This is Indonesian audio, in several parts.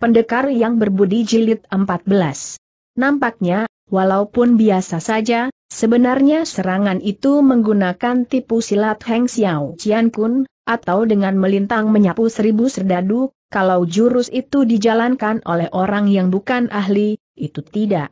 Pendekar yang berbudi jilid 14. Nampaknya, walaupun biasa saja, sebenarnya serangan itu menggunakan tipu silat Heng Xiao Jian Kun, atau dengan melintang menyapu seribu serdadu, kalau jurus itu dijalankan oleh orang yang bukan ahli, itu tidak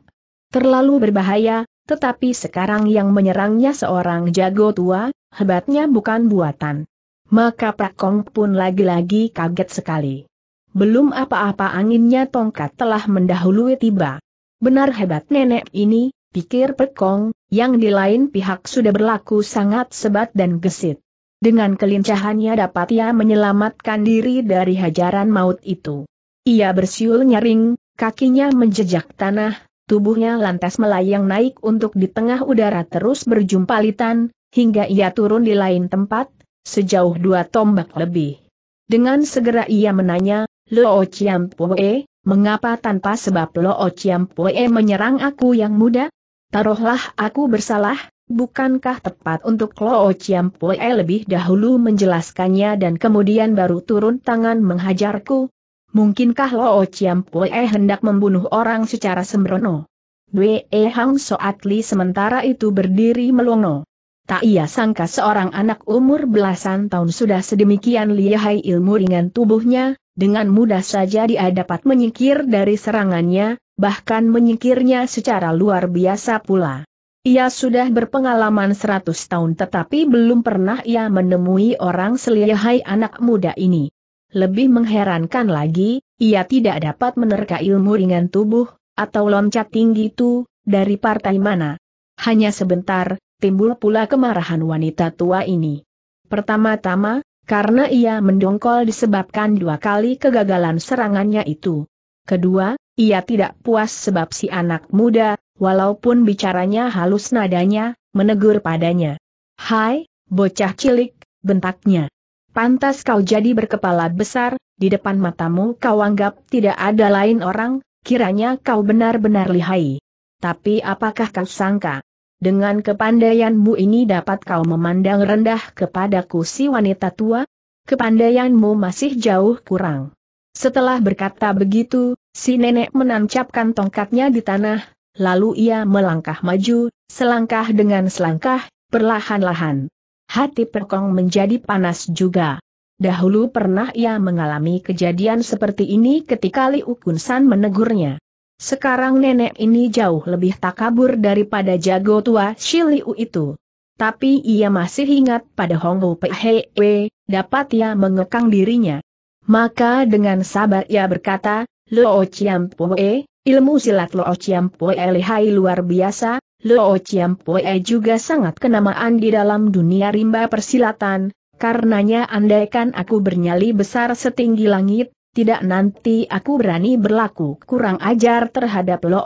terlalu berbahaya, tetapi sekarang yang menyerangnya seorang jago tua, hebatnya bukan buatan. Maka Pak Kong pun lagi-lagi kaget sekali. Belum apa-apa anginnya tongkat telah mendahului tiba. Benar hebat nenek ini, pikir Pekong, yang di lain pihak sudah berlaku sangat sebat dan gesit. Dengan kelincahannya dapat ia menyelamatkan diri dari hajaran maut itu. Ia bersiul nyaring, kakinya menjejak tanah, tubuhnya lantas melayang naik untuk di tengah udara terus berjumpa litan, hingga ia turun di lain tempat, sejauh dua tombak lebih. Dengan segera ia menanya, Lo Chiampue, mengapa tanpa sebab Lo Chiampue menyerang aku yang muda? Taruhlah aku bersalah, bukankah tepat untuk Lo Chiampue lebih dahulu menjelaskannya dan kemudian baru turun tangan menghajarku? Mungkinkah Lo Chiampue hendak membunuh orang secara sembrono? Dwe Hang Soatli sementara itu berdiri melongo. Tak ia sangka seorang anak umur belasan tahun sudah sedemikian lihai ilmu ringan tubuhnya, dengan mudah saja dia dapat menyingkir dari serangannya, bahkan menyingkirnya secara luar biasa pula. Ia sudah berpengalaman seratus tahun tetapi belum pernah ia menemui orang selihai anak muda ini. Lebih mengherankan lagi, ia tidak dapat menerka ilmu ringan tubuh, atau loncat tinggi itu, dari partai mana. Hanya sebentar, timbul pula kemarahan wanita tua ini. Pertama-tama, karena ia mendongkol disebabkan dua kali kegagalan serangannya itu. Kedua, ia tidak puas sebab si anak muda, walaupun bicaranya halus nadanya, menegur padanya. Hai, bocah cilik, bentaknya. Pantas kau jadi berkepala besar, di depan matamu kau anggap tidak ada lain orang, kiranya kau benar-benar lihai. Tapi apakah kau sangka, dengan kepandaianmu ini dapat kau memandang rendah kepadaku si wanita tua? Kepandaianmu masih jauh kurang. Setelah berkata begitu, si nenek menancapkan tongkatnya di tanah, lalu ia melangkah maju, selangkah dengan selangkah, perlahan-lahan. Hati Perkong menjadi panas juga. Dahulu pernah ia mengalami kejadian seperti ini ketika Liu Kunsan menegurnya. Sekarang nenek ini jauh lebih takabur daripada jago tua Shiliu itu. Tapi ia masih ingat pada Hongo Pehewe, dapat ia mengekang dirinya. Maka dengan sabar ia berkata, Lo Chiampue, ilmu silat Lo Chiampue lihai luar biasa, Lo Chiampue juga sangat kenamaan di dalam dunia rimba persilatan, karenanya andaikan aku bernyali besar setinggi langit, tidak nanti aku berani berlaku kurang ajar terhadap Lo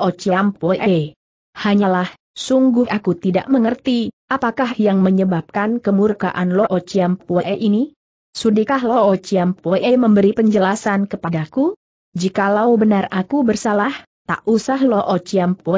E. Hanyalah, sungguh aku tidak mengerti, apakah yang menyebabkan kemurkaan Lo E ini? Sudikah Lo E memberi penjelasan kepadaku? Jikalau benar aku bersalah, tak usah Lo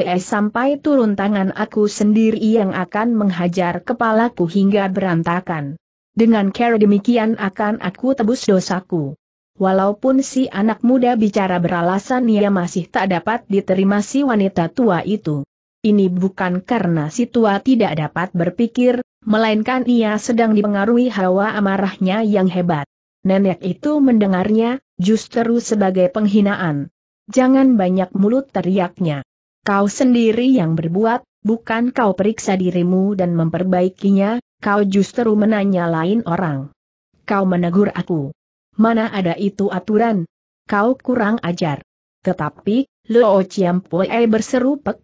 E sampai turun tangan aku sendiri yang akan menghajar kepalaku hingga berantakan. Dengan cara demikian akan aku tebus dosaku. Walaupun si anak muda bicara beralasan ia masih tak dapat diterima si wanita tua itu. Ini bukan karena si tua tidak dapat berpikir, melainkan ia sedang dipengaruhi hawa amarahnya yang hebat. Nenek itu mendengarnya, justru sebagai penghinaan. Jangan banyak mulut teriaknya. Kau sendiri yang berbuat, bukan kau periksa dirimu dan memperbaikinya, kau justru menanya lain orang. Kau menegur aku. Mana ada itu aturan? Kau kurang ajar. Tetapi, Luo Chiampue berseru Pek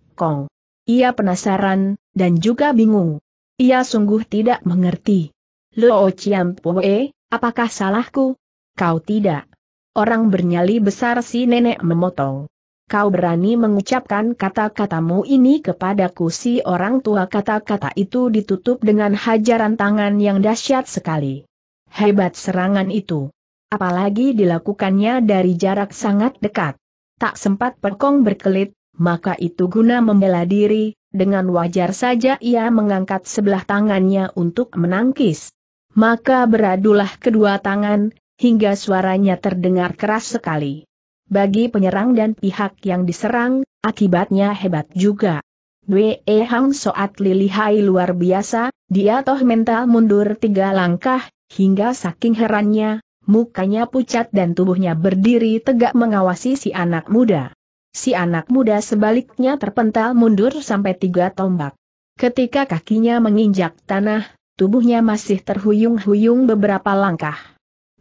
Ia penasaran, dan juga bingung. Ia sungguh tidak mengerti. Luo Chiampue, apakah salahku? Kau tidak. Orang bernyali besar si nenek memotong. Kau berani mengucapkan kata-katamu ini kepadaku si orang tua kata-kata itu ditutup dengan hajaran tangan yang dahsyat sekali. Hebat serangan itu apalagi dilakukannya dari jarak sangat dekat. Tak sempat perkong berkelit, maka itu guna membela diri, dengan wajar saja ia mengangkat sebelah tangannya untuk menangkis. Maka beradulah kedua tangan, hingga suaranya terdengar keras sekali. Bagi penyerang dan pihak yang diserang, akibatnya hebat juga. Wei Hang Soat Lilihai luar biasa, dia toh mental mundur tiga langkah, hingga saking herannya, mukanya pucat dan tubuhnya berdiri tegak mengawasi si anak muda. Si anak muda sebaliknya terpental mundur sampai tiga tombak. Ketika kakinya menginjak tanah, tubuhnya masih terhuyung-huyung beberapa langkah.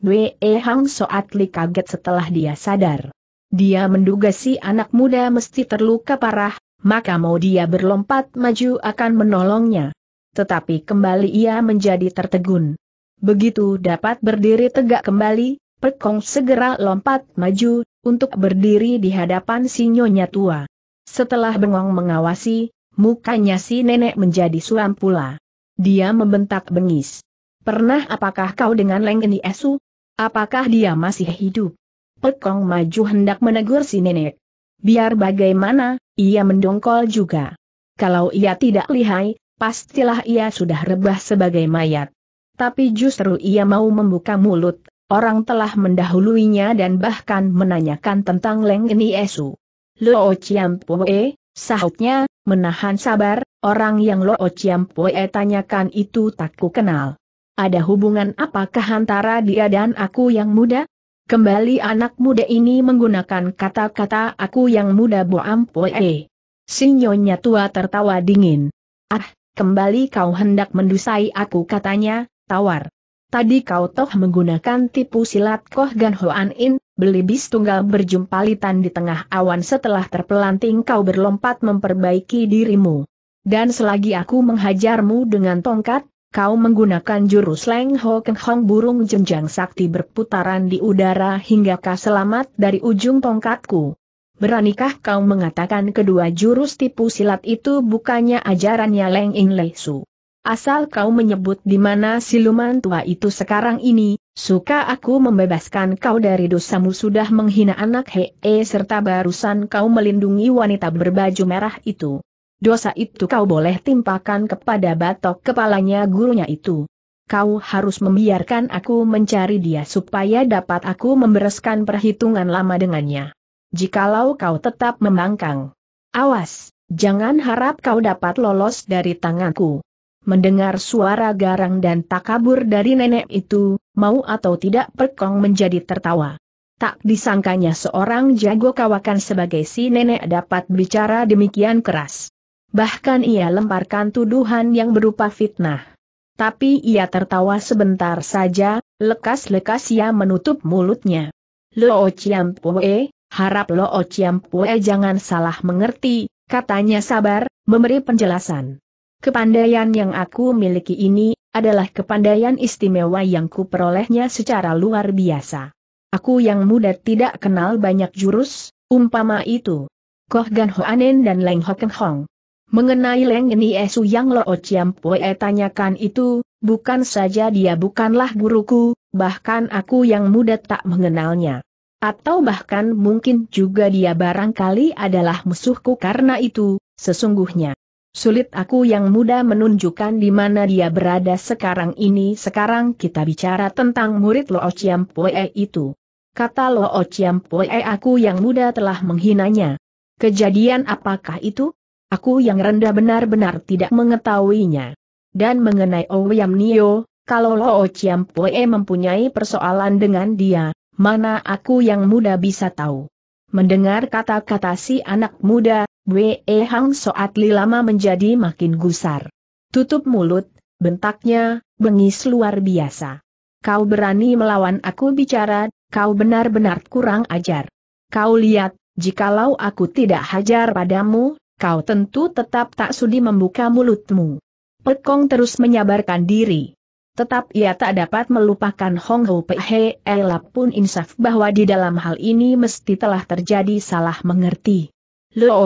Dwe Hang Soat Li kaget setelah dia sadar. Dia menduga si anak muda mesti terluka parah, maka mau dia berlompat maju akan menolongnya. Tetapi kembali ia menjadi tertegun. Begitu dapat berdiri tegak kembali, Pekong segera lompat maju, untuk berdiri di hadapan si nyonya tua. Setelah bengong mengawasi, mukanya si nenek menjadi suam pula. Dia membentak bengis. Pernah apakah kau dengan Leng Esu? Apakah dia masih hidup? Pekong maju hendak menegur si nenek. Biar bagaimana, ia mendongkol juga. Kalau ia tidak lihai, pastilah ia sudah rebah sebagai mayat tapi justru ia mau membuka mulut, orang telah mendahuluinya dan bahkan menanyakan tentang Leng ini Esu. Lo Chiampue, sahutnya, menahan sabar, orang yang Lo Chiampue tanyakan itu tak ku kenal. Ada hubungan apakah antara dia dan aku yang muda? Kembali anak muda ini menggunakan kata-kata aku yang muda Boampue. Sinyonya tua tertawa dingin. Ah, kembali kau hendak mendusai aku katanya, tawar. Tadi kau toh menggunakan tipu silat Koh Gan Hoan In, belibis tunggal berjumpa berjumpalitan di tengah awan setelah terpelanting kau berlompat memperbaiki dirimu. Dan selagi aku menghajarmu dengan tongkat, kau menggunakan jurus Leng Ho Keng Hong burung jenjang sakti berputaran di udara hingga kau selamat dari ujung tongkatku. Beranikah kau mengatakan kedua jurus tipu silat itu bukannya ajarannya Leng In Lei Su? Asal kau menyebut di mana siluman tua itu sekarang ini, suka aku membebaskan kau dari dosamu sudah menghina anak -he eh, serta barusan kau melindungi wanita berbaju merah itu. Dosa itu kau boleh timpakan kepada batok kepalanya gurunya itu. Kau harus membiarkan aku mencari dia supaya dapat aku membereskan perhitungan lama dengannya. Jikalau kau tetap membangkang. Awas, jangan harap kau dapat lolos dari tanganku. Mendengar suara garang dan takabur dari nenek itu, mau atau tidak Pekong menjadi tertawa. Tak disangkanya seorang jago kawakan sebagai si nenek dapat bicara demikian keras. Bahkan ia lemparkan tuduhan yang berupa fitnah. Tapi ia tertawa sebentar saja, lekas-lekas ia menutup mulutnya. Lo Ciampue, harap Lo Ciampue jangan salah mengerti, katanya sabar, memberi penjelasan. Kepandaian yang aku miliki ini, adalah kepandaian istimewa yang kuperolehnya secara luar biasa. Aku yang muda tidak kenal banyak jurus, umpama itu. Koh Gan Ho Anen dan Leng Keng Hong. Mengenai Leng Ni Esu yang Lo Chiam Pue tanyakan itu, bukan saja dia bukanlah guruku, bahkan aku yang muda tak mengenalnya. Atau bahkan mungkin juga dia barangkali adalah musuhku karena itu, sesungguhnya. Sulit aku yang muda menunjukkan di mana dia berada sekarang ini. Sekarang kita bicara tentang murid Lo Chiam Poe itu. Kata Lo Chiam Poe aku yang muda telah menghinanya. Kejadian apakah itu? Aku yang rendah benar-benar tidak mengetahuinya. Dan mengenai Ouyam Nio, kalau Lo Chiam Poe mempunyai persoalan dengan dia, mana aku yang muda bisa tahu? Mendengar kata-kata si anak muda, Wei Hang Soat Li lama menjadi makin gusar. Tutup mulut, bentaknya, bengis luar biasa. Kau berani melawan aku bicara, kau benar-benar kurang ajar. Kau lihat, jikalau aku tidak hajar padamu, kau tentu tetap tak sudi membuka mulutmu. Pekong terus menyabarkan diri. Tetap ia tak dapat melupakan Hong Ho Pehe Elap pun insaf bahwa di dalam hal ini mesti telah terjadi salah mengerti. Lo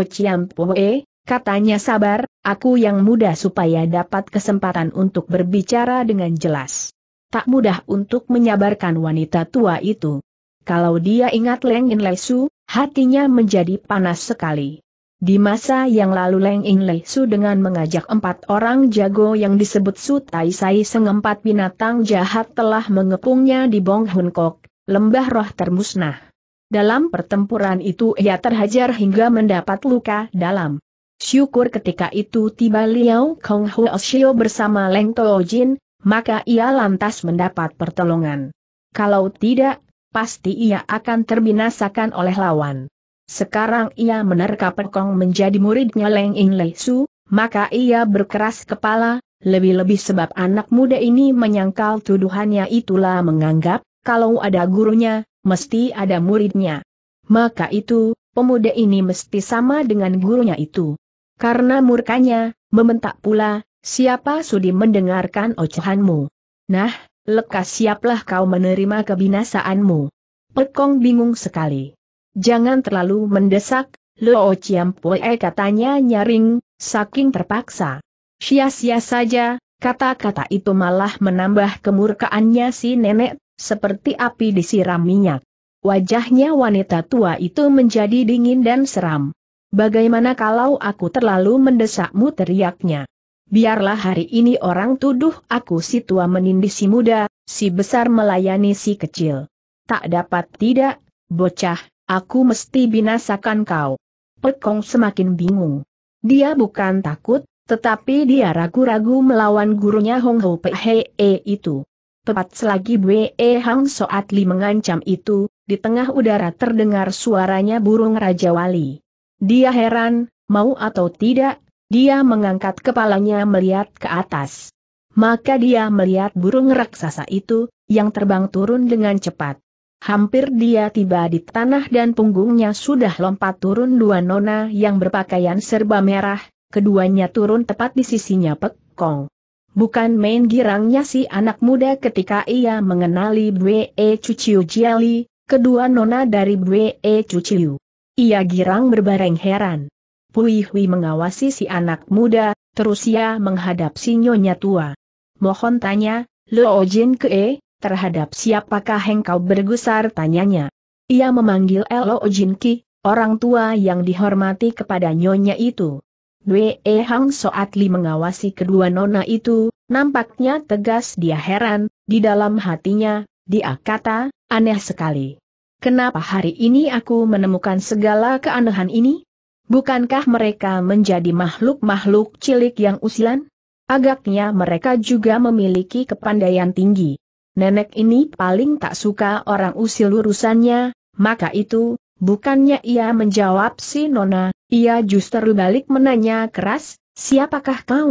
Poe, katanya sabar, aku yang mudah supaya dapat kesempatan untuk berbicara dengan jelas. Tak mudah untuk menyabarkan wanita tua itu. Kalau dia ingat Leng In Lesu, hatinya menjadi panas sekali. Di masa yang lalu Leng In Lei Su dengan mengajak empat orang jago yang disebut Su Tai Sai sengempat binatang jahat telah mengepungnya di Bong Hun Kok, lembah roh termusnah. Dalam pertempuran itu ia terhajar hingga mendapat luka dalam. Syukur ketika itu tiba Liao Kong Huo bersama Leng Tuo Jin, maka ia lantas mendapat pertolongan. Kalau tidak, pasti ia akan terbinasakan oleh lawan. Sekarang ia menerka Pekong menjadi muridnya Leng Ing Lei Su, maka ia berkeras kepala, lebih-lebih sebab anak muda ini menyangkal tuduhannya itulah menganggap, kalau ada gurunya, mesti ada muridnya. Maka itu, pemuda ini mesti sama dengan gurunya itu. Karena murkanya, mementak pula, siapa sudi mendengarkan ocehanmu? Nah, lekas siaplah kau menerima kebinasaanmu. Pekong bingung sekali. Jangan terlalu mendesak, Luo Chiampue katanya nyaring, saking terpaksa. Sia-sia saja, kata-kata itu malah menambah kemurkaannya si nenek seperti api disiram minyak. Wajahnya wanita tua itu menjadi dingin dan seram. Bagaimana kalau aku terlalu mendesakmu teriaknya? Biarlah hari ini orang tuduh aku si tua menindih si muda, si besar melayani si kecil. Tak dapat tidak, bocah, aku mesti binasakan kau. Pekong semakin bingung. Dia bukan takut, tetapi dia ragu-ragu melawan gurunya Hong Ho Pehee itu. Tepat selagi Bwe Hang Soat Li mengancam itu, di tengah udara terdengar suaranya burung Raja Wali. Dia heran, mau atau tidak, dia mengangkat kepalanya melihat ke atas. Maka dia melihat burung raksasa itu, yang terbang turun dengan cepat. Hampir dia tiba di tanah dan punggungnya sudah lompat turun dua nona yang berpakaian serba merah, keduanya turun tepat di sisinya Pek Kong. Bukan main girangnya si anak muda ketika ia mengenali Bwe e Cuciu Jiali, kedua nona dari Bwe e Cuciu. Ia girang berbareng heran. Pui Hui mengawasi si anak muda, terus ia menghadap si nyonya tua. Mohon tanya, Lo Jin Ke, e, terhadap siapakah engkau bergusar tanyanya. Ia memanggil Lo Jin Ki, orang tua yang dihormati kepada nyonya itu. Dwe Ehang Hang Soat Li mengawasi kedua nona itu, nampaknya tegas dia heran, di dalam hatinya, dia kata, aneh sekali. Kenapa hari ini aku menemukan segala keanehan ini? Bukankah mereka menjadi makhluk-makhluk cilik yang usilan? Agaknya mereka juga memiliki kepandaian tinggi. Nenek ini paling tak suka orang usil urusannya, maka itu, bukannya ia menjawab si Nona, ia justru balik menanya keras, siapakah kau?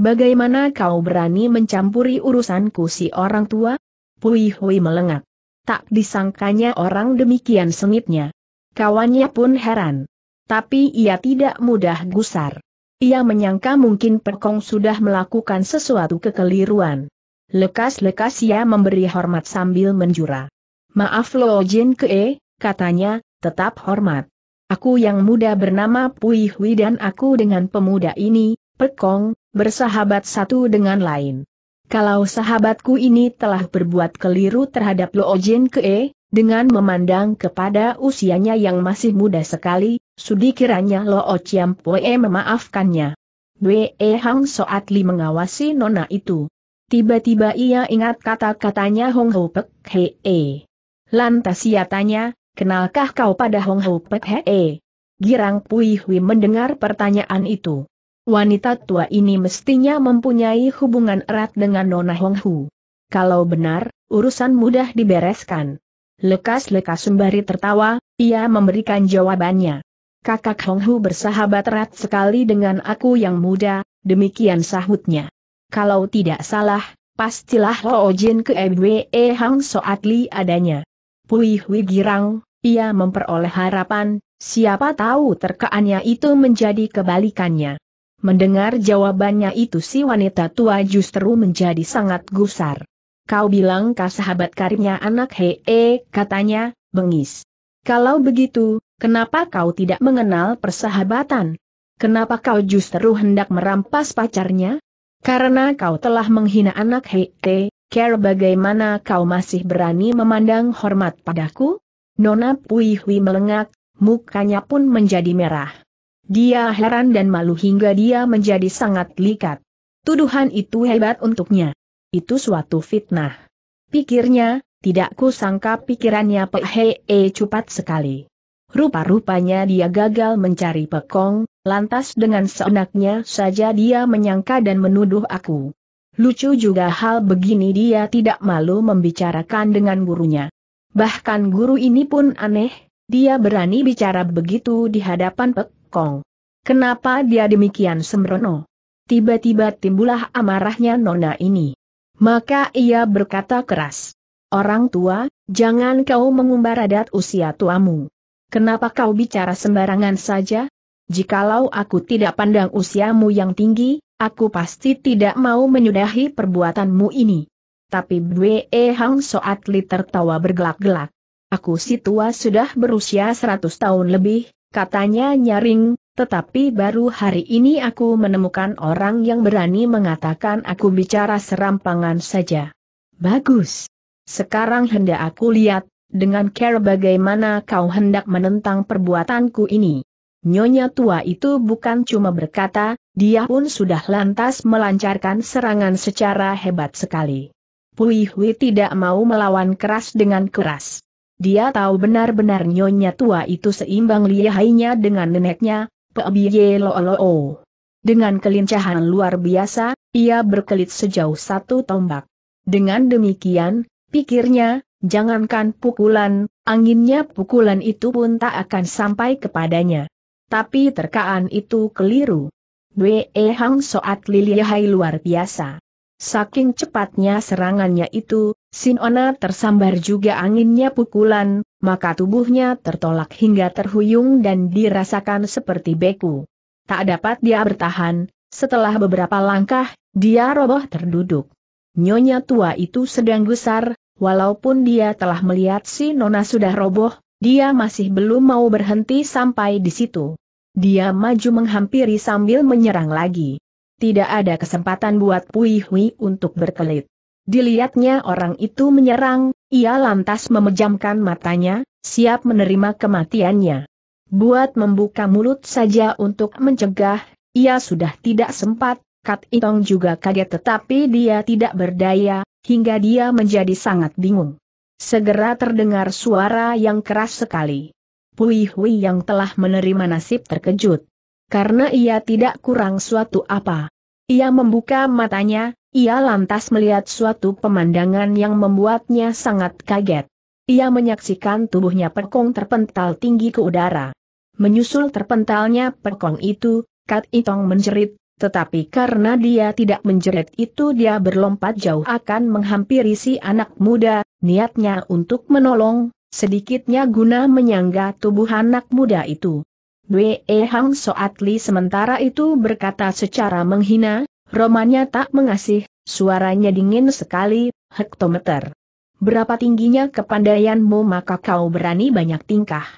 Bagaimana kau berani mencampuri urusanku si orang tua? Pui Hui melengak. Tak disangkanya orang demikian sengitnya. Kawannya pun heran. Tapi ia tidak mudah gusar. Ia menyangka mungkin Perkong sudah melakukan sesuatu kekeliruan. Lekas-lekas ia memberi hormat sambil menjura. Maaf Lo Jin Ke, katanya, tetap hormat. Aku yang muda bernama Pui Hui dan aku dengan pemuda ini, Pekong, bersahabat satu dengan lain. Kalau sahabatku ini telah berbuat keliru terhadap Lo Jin Kee, dengan memandang kepada usianya yang masih muda sekali, sudi kiranya Lo Chiam Pue memaafkannya. Wei e Hang Soat Li mengawasi nona itu. Tiba-tiba ia ingat kata-katanya Hong Ho Pek Hee. Lantas ia tanya, Kenalkah kau pada Hong Hu Pek -e? Girang Pui Hui mendengar pertanyaan itu. Wanita tua ini mestinya mempunyai hubungan erat dengan Nona Hong Hu. Kalau benar, urusan mudah dibereskan. Lekas-lekas sembari tertawa, ia memberikan jawabannya. Kakak Hong Hu bersahabat erat sekali dengan aku yang muda, demikian sahutnya. Kalau tidak salah, pastilah Ho Jin ke MWE Hang Soat Li adanya. Pui Hui Girang, ia memperoleh harapan, siapa tahu terkaannya itu menjadi kebalikannya. Mendengar jawabannya itu si wanita tua justru menjadi sangat gusar. Kau bilang kah sahabat karibnya anak hee, katanya, bengis. Kalau begitu, kenapa kau tidak mengenal persahabatan? Kenapa kau justru hendak merampas pacarnya? Karena kau telah menghina anak hee, care bagaimana kau masih berani memandang hormat padaku? Nona Pui melengak, mukanya pun menjadi merah. Dia heran dan malu hingga dia menjadi sangat likat. Tuduhan itu hebat untuknya. Itu suatu fitnah. Pikirnya, tidak ku sangka pikirannya Pek Hee cepat sekali. Rupa-rupanya dia gagal mencari pekong, lantas dengan seenaknya saja dia menyangka dan menuduh aku. Lucu juga hal begini dia tidak malu membicarakan dengan gurunya. Bahkan guru ini pun aneh, dia berani bicara begitu di hadapan Pek Kong. Kenapa dia demikian sembrono? Tiba-tiba timbullah amarahnya nona ini. Maka ia berkata keras. Orang tua, jangan kau mengumbar adat usia tuamu. Kenapa kau bicara sembarangan saja? Jikalau aku tidak pandang usiamu yang tinggi, aku pasti tidak mau menyudahi perbuatanmu ini. Tapi Bwe Hang Soat Li tertawa bergelak-gelak. Aku si tua sudah berusia 100 tahun lebih, katanya nyaring, tetapi baru hari ini aku menemukan orang yang berani mengatakan aku bicara serampangan saja. Bagus. Sekarang hendak aku lihat, dengan care bagaimana kau hendak menentang perbuatanku ini. Nyonya tua itu bukan cuma berkata, dia pun sudah lantas melancarkan serangan secara hebat sekali. Pui Hui tidak mau melawan keras dengan keras. Dia tahu benar-benar nyonya tua itu seimbang lihainya dengan neneknya, lo o. Dengan kelincahan luar biasa, ia berkelit sejauh satu tombak. Dengan demikian, pikirnya, jangankan pukulan, anginnya pukulan itu pun tak akan sampai kepadanya. Tapi terkaan itu keliru. Wee Hang Soat Hai luar biasa. Saking cepatnya serangannya itu, Sinona tersambar juga anginnya pukulan, maka tubuhnya tertolak hingga terhuyung dan dirasakan seperti beku. Tak dapat dia bertahan, setelah beberapa langkah, dia roboh terduduk. Nyonya tua itu sedang gusar, walaupun dia telah melihat si Nona sudah roboh, dia masih belum mau berhenti sampai di situ. Dia maju menghampiri sambil menyerang lagi tidak ada kesempatan buat Pui Hui untuk berkelit. Dilihatnya orang itu menyerang, ia lantas memejamkan matanya, siap menerima kematiannya. Buat membuka mulut saja untuk mencegah, ia sudah tidak sempat, Kat Itong juga kaget tetapi dia tidak berdaya, hingga dia menjadi sangat bingung. Segera terdengar suara yang keras sekali. Pui Hui yang telah menerima nasib terkejut karena ia tidak kurang suatu apa. Ia membuka matanya, ia lantas melihat suatu pemandangan yang membuatnya sangat kaget. Ia menyaksikan tubuhnya perkong terpental tinggi ke udara. Menyusul terpentalnya perkong itu, Kat Itong menjerit, tetapi karena dia tidak menjerit itu dia berlompat jauh akan menghampiri si anak muda, niatnya untuk menolong, sedikitnya guna menyangga tubuh anak muda itu. Dwe Hang Soat Li sementara itu berkata secara menghina, romannya tak mengasih, suaranya dingin sekali, hektometer. Berapa tingginya kepandaianmu maka kau berani banyak tingkah.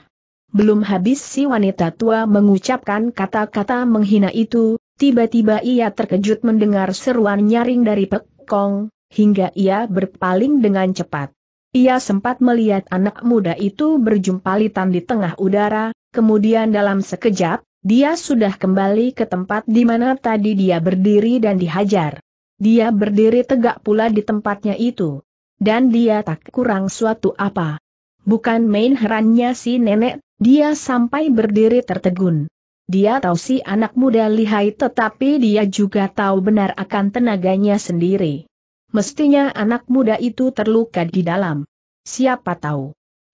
Belum habis si wanita tua mengucapkan kata-kata menghina itu, tiba-tiba ia terkejut mendengar seruan nyaring dari Pek Kong, hingga ia berpaling dengan cepat. Ia sempat melihat anak muda itu berjumpalitan di tengah udara, kemudian dalam sekejap, dia sudah kembali ke tempat di mana tadi dia berdiri dan dihajar. Dia berdiri tegak pula di tempatnya itu. Dan dia tak kurang suatu apa. Bukan main herannya si nenek, dia sampai berdiri tertegun. Dia tahu si anak muda lihai tetapi dia juga tahu benar akan tenaganya sendiri. Mestinya anak muda itu terluka di dalam. Siapa tahu.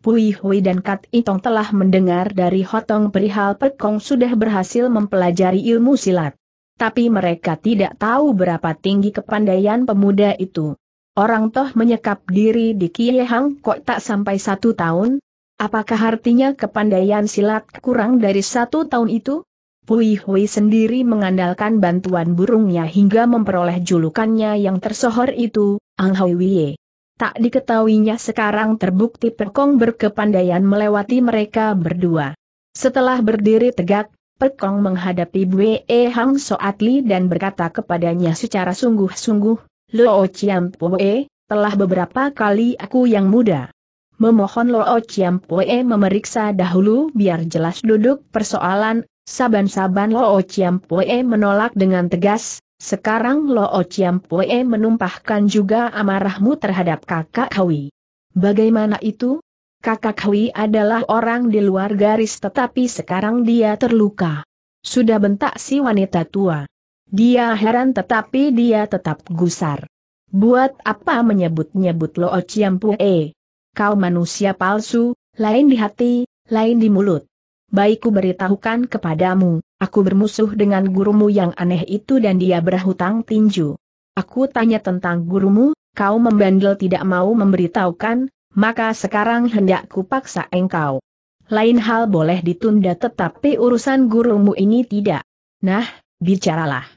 Pui Hui dan Kat Itong telah mendengar dari Hotong perihal Pekong sudah berhasil mempelajari ilmu silat. Tapi mereka tidak tahu berapa tinggi kepandaian pemuda itu. Orang toh menyekap diri di Kie Hang kok tak sampai satu tahun? Apakah artinya kepandaian silat kurang dari satu tahun itu? Pui Hui sendiri mengandalkan bantuan burungnya hingga memperoleh julukannya yang tersohor itu, Ang Hui Wei. Tak diketahuinya sekarang terbukti Pekong berkepandaian melewati mereka berdua. Setelah berdiri tegak, Pekong menghadapi Bwe e Hang Soatli dan berkata kepadanya secara sungguh-sungguh, Lo Chiam Poe, telah beberapa kali aku yang muda. Memohon Lo Chiam Poe memeriksa dahulu biar jelas duduk persoalan, saban-saban Lo Chiam Poe menolak dengan tegas, sekarang Lo Chiam Pue menumpahkan juga amarahmu terhadap kakak kawi. Bagaimana itu? Kakak kawi adalah orang di luar garis tetapi sekarang dia terluka. Sudah bentak si wanita tua. Dia heran tetapi dia tetap gusar. Buat apa menyebut-nyebut Lo Chiam Pue? Kau manusia palsu, lain di hati, lain di mulut. Baik beritahukan kepadamu, Aku bermusuh dengan gurumu yang aneh itu dan dia berhutang tinju. Aku tanya tentang gurumu, kau membandel tidak mau memberitahukan, maka sekarang hendak kupaksa engkau. Lain hal boleh ditunda tetapi urusan gurumu ini tidak. Nah, bicaralah.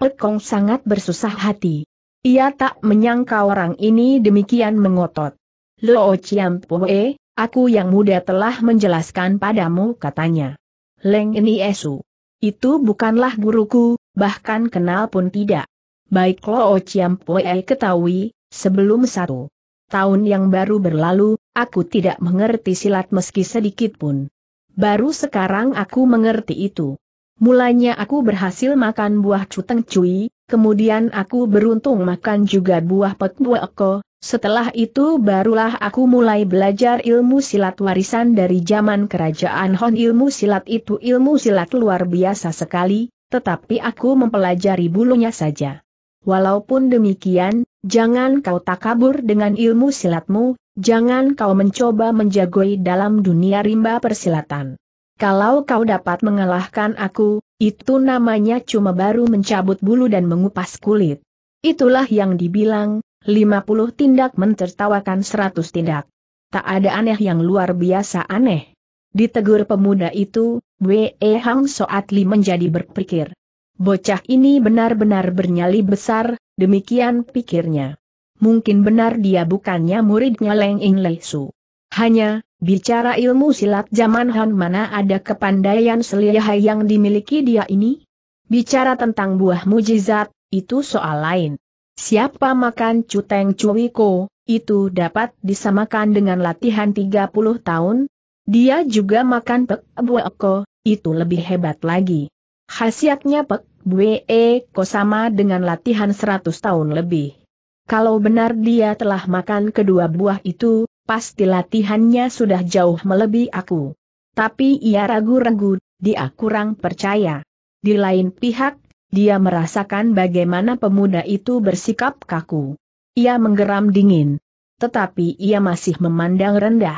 Pekong sangat bersusah hati. Ia tak menyangka orang ini demikian mengotot. Lo Chiam Pue, aku yang muda telah menjelaskan padamu katanya. Leng ini esu. Itu bukanlah guruku, bahkan kenal pun tidak. Baik Lo oh Poei ketahui, sebelum satu tahun yang baru berlalu, aku tidak mengerti silat meski sedikit pun. Baru sekarang aku mengerti itu. Mulanya aku berhasil makan buah cuteng cuy, kemudian aku beruntung makan juga buah pek eko, setelah itu barulah aku mulai belajar ilmu silat warisan dari zaman kerajaan Hon ilmu silat itu ilmu silat luar biasa sekali, tetapi aku mempelajari bulunya saja. Walaupun demikian, jangan kau takabur dengan ilmu silatmu, jangan kau mencoba menjagoi dalam dunia rimba persilatan. Kalau kau dapat mengalahkan aku, itu namanya cuma baru mencabut bulu dan mengupas kulit. Itulah yang dibilang, 50 tindak mencertawakan seratus tindak. Tak ada aneh yang luar biasa aneh. Ditegur pemuda itu, Wei Hang Soat Li menjadi berpikir. Bocah ini benar-benar bernyali besar, demikian pikirnya. Mungkin benar dia bukannya muridnya Leng Ing Lei Su. Hanya, bicara ilmu silat zaman Han mana ada kepandaian selihai yang dimiliki dia ini? Bicara tentang buah mujizat, itu soal lain. Siapa makan cuteng cuwiko, itu dapat disamakan dengan latihan 30 tahun. Dia juga makan pek bueko, itu lebih hebat lagi. Khasiatnya pek bueko sama dengan latihan 100 tahun lebih. Kalau benar dia telah makan kedua buah itu, pasti latihannya sudah jauh melebihi aku. Tapi ia ragu-ragu, dia kurang percaya. Di lain pihak, dia merasakan bagaimana pemuda itu bersikap kaku. Ia menggeram dingin. Tetapi ia masih memandang rendah.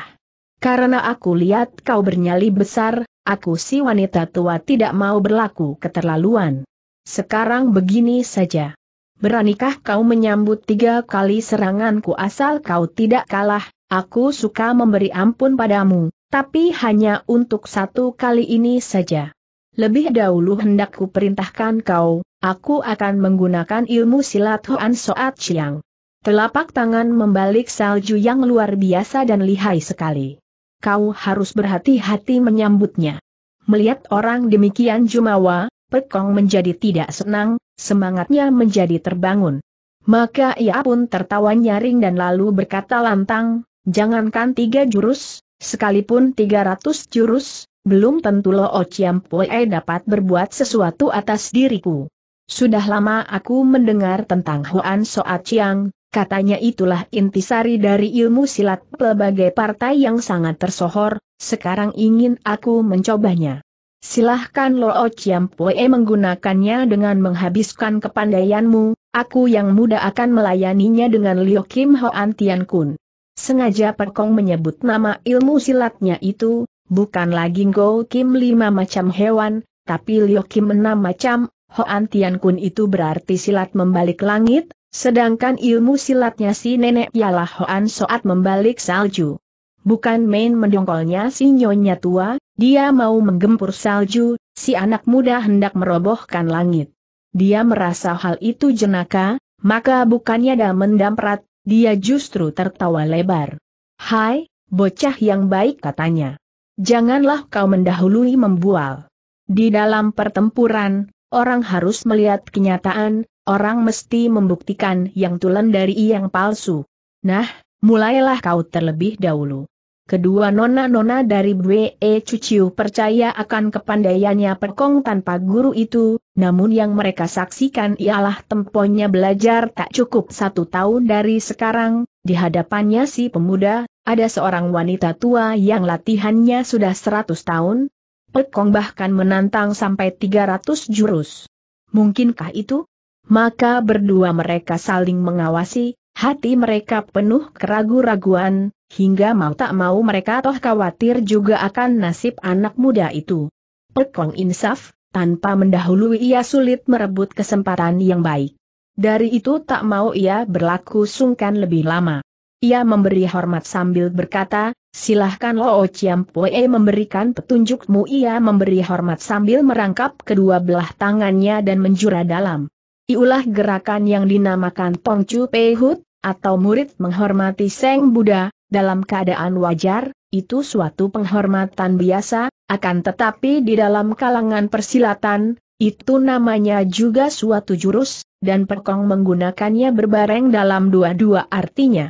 Karena aku lihat kau bernyali besar, aku si wanita tua tidak mau berlaku keterlaluan. Sekarang begini saja. Beranikah kau menyambut tiga kali seranganku asal kau tidak kalah, aku suka memberi ampun padamu, tapi hanya untuk satu kali ini saja. Lebih dahulu hendak ku perintahkan kau, aku akan menggunakan ilmu silat Hoan Soat Chiang. Telapak tangan membalik salju yang luar biasa dan lihai sekali. Kau harus berhati-hati menyambutnya. Melihat orang demikian Jumawa, Pekong menjadi tidak senang, semangatnya menjadi terbangun. Maka ia pun tertawa nyaring dan lalu berkata lantang, jangankan tiga jurus, sekalipun tiga ratus jurus, belum tentu Loo Chiam Pue dapat berbuat sesuatu atas diriku. Sudah lama aku mendengar tentang Huan Soat Chiang, katanya itulah intisari dari ilmu silat pelbagai partai yang sangat tersohor, sekarang ingin aku mencobanya. Silahkan Loo Chiam Pue menggunakannya dengan menghabiskan kepandaianmu, aku yang muda akan melayaninya dengan Liu Kim Hoan Tian Kun. Sengaja Perkong menyebut nama ilmu silatnya itu, bukan lagi Go Kim lima macam hewan, tapi Liu Kim enam macam, Hoan Tian Kun itu berarti silat membalik langit, sedangkan ilmu silatnya si nenek ialah Hoan Soat membalik salju. Bukan main mendongkolnya si nyonya tua, dia mau menggempur salju, si anak muda hendak merobohkan langit. Dia merasa hal itu jenaka, maka bukannya dah mendamprat, dia justru tertawa lebar. Hai, bocah yang baik katanya. Janganlah kau mendahului membual. Di dalam pertempuran, orang harus melihat kenyataan, orang mesti membuktikan yang tulen dari yang palsu. Nah, mulailah kau terlebih dahulu. Kedua nona-nona dari Bwe Cuciu percaya akan kepandaiannya Perkong tanpa guru itu, namun yang mereka saksikan ialah temponya belajar tak cukup satu tahun dari sekarang, di hadapannya si pemuda, ada seorang wanita tua yang latihannya sudah 100 tahun, Pekong bahkan menantang sampai 300 jurus. Mungkinkah itu? Maka berdua mereka saling mengawasi, hati mereka penuh keraguan-raguan, hingga mau tak mau mereka toh khawatir juga akan nasib anak muda itu. Pekong insaf, tanpa mendahului ia sulit merebut kesempatan yang baik. Dari itu tak mau ia berlaku sungkan lebih lama ia memberi hormat sambil berkata, silahkan Loo Chiam Pue memberikan petunjukmu. Ia memberi hormat sambil merangkap kedua belah tangannya dan menjura dalam. Iulah gerakan yang dinamakan Pongcu Pehut, atau murid menghormati Seng Buddha, dalam keadaan wajar, itu suatu penghormatan biasa, akan tetapi di dalam kalangan persilatan, itu namanya juga suatu jurus, dan Pekong menggunakannya berbareng dalam dua-dua artinya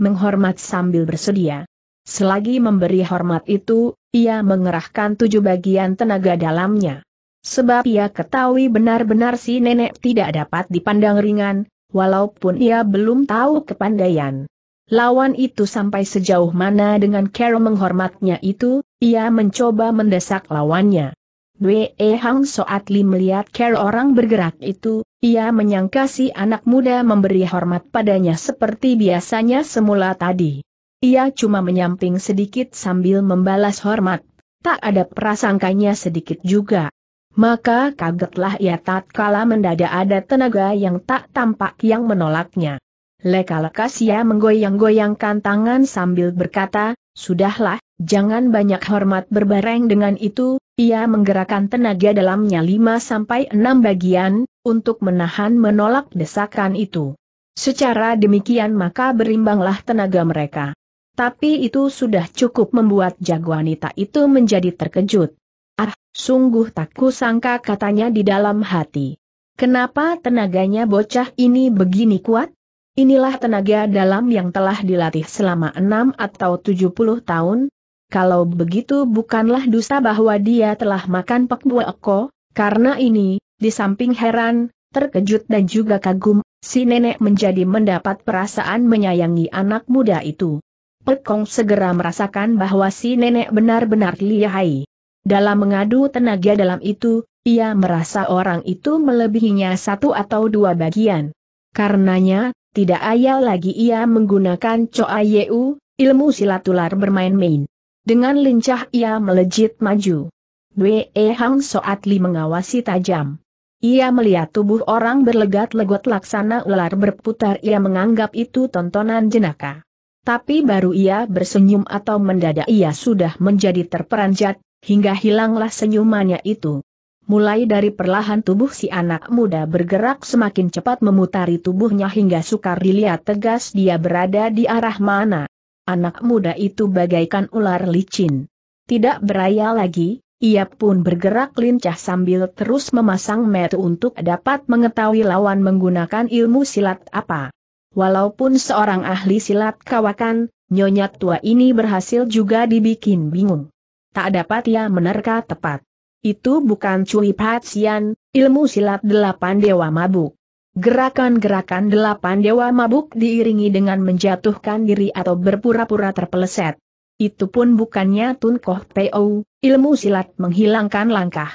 menghormat sambil bersedia. Selagi memberi hormat itu, ia mengerahkan tujuh bagian tenaga dalamnya. Sebab ia ketahui benar-benar si nenek tidak dapat dipandang ringan, walaupun ia belum tahu kepandaian. Lawan itu sampai sejauh mana dengan cara menghormatnya itu, ia mencoba mendesak lawannya. Dwe Hang Soat Li melihat cara orang bergerak itu, ia menyangka si anak muda memberi hormat padanya seperti biasanya semula tadi. Ia cuma menyamping sedikit sambil membalas hormat, tak ada prasangkanya sedikit juga. Maka kagetlah ia tatkala mendadak ada tenaga yang tak tampak yang menolaknya. Leka-leka sia menggoyang-goyangkan tangan sambil berkata, Sudahlah, jangan banyak hormat berbareng dengan itu, ia menggerakkan tenaga dalamnya 5 sampai 6 bagian, untuk menahan menolak desakan itu. Secara demikian maka berimbanglah tenaga mereka. Tapi itu sudah cukup membuat wanita itu menjadi terkejut. Ah, sungguh tak kusangka katanya di dalam hati. Kenapa tenaganya bocah ini begini kuat? Inilah tenaga dalam yang telah dilatih selama enam atau tujuh puluh tahun, kalau begitu bukanlah dusta bahwa dia telah makan Pek Eko, karena ini, di samping heran, terkejut dan juga kagum, si nenek menjadi mendapat perasaan menyayangi anak muda itu. Pekong segera merasakan bahwa si nenek benar-benar lihai. Dalam mengadu tenaga dalam itu, ia merasa orang itu melebihinya satu atau dua bagian. Karenanya, tidak ayal lagi ia menggunakan Choa Yeu, ilmu silatular bermain-main. Dengan lincah ia melejit maju. E Hang Soat Li mengawasi tajam. Ia melihat tubuh orang berlegat-legot laksana ular berputar ia menganggap itu tontonan jenaka. Tapi baru ia bersenyum atau mendadak ia sudah menjadi terperanjat, hingga hilanglah senyumannya itu. Mulai dari perlahan tubuh si anak muda bergerak semakin cepat memutari tubuhnya hingga sukar dilihat tegas dia berada di arah mana anak muda itu bagaikan ular licin. Tidak beraya lagi, ia pun bergerak lincah sambil terus memasang metu untuk dapat mengetahui lawan menggunakan ilmu silat apa. Walaupun seorang ahli silat kawakan, nyonya tua ini berhasil juga dibikin bingung. Tak dapat ia menerka tepat. Itu bukan Cui Patsian, ilmu silat delapan dewa mabuk. Gerakan-gerakan delapan dewa mabuk diiringi dengan menjatuhkan diri atau berpura-pura terpeleset. Itu pun bukannya Tun Koh Peo, ilmu silat menghilangkan langkah.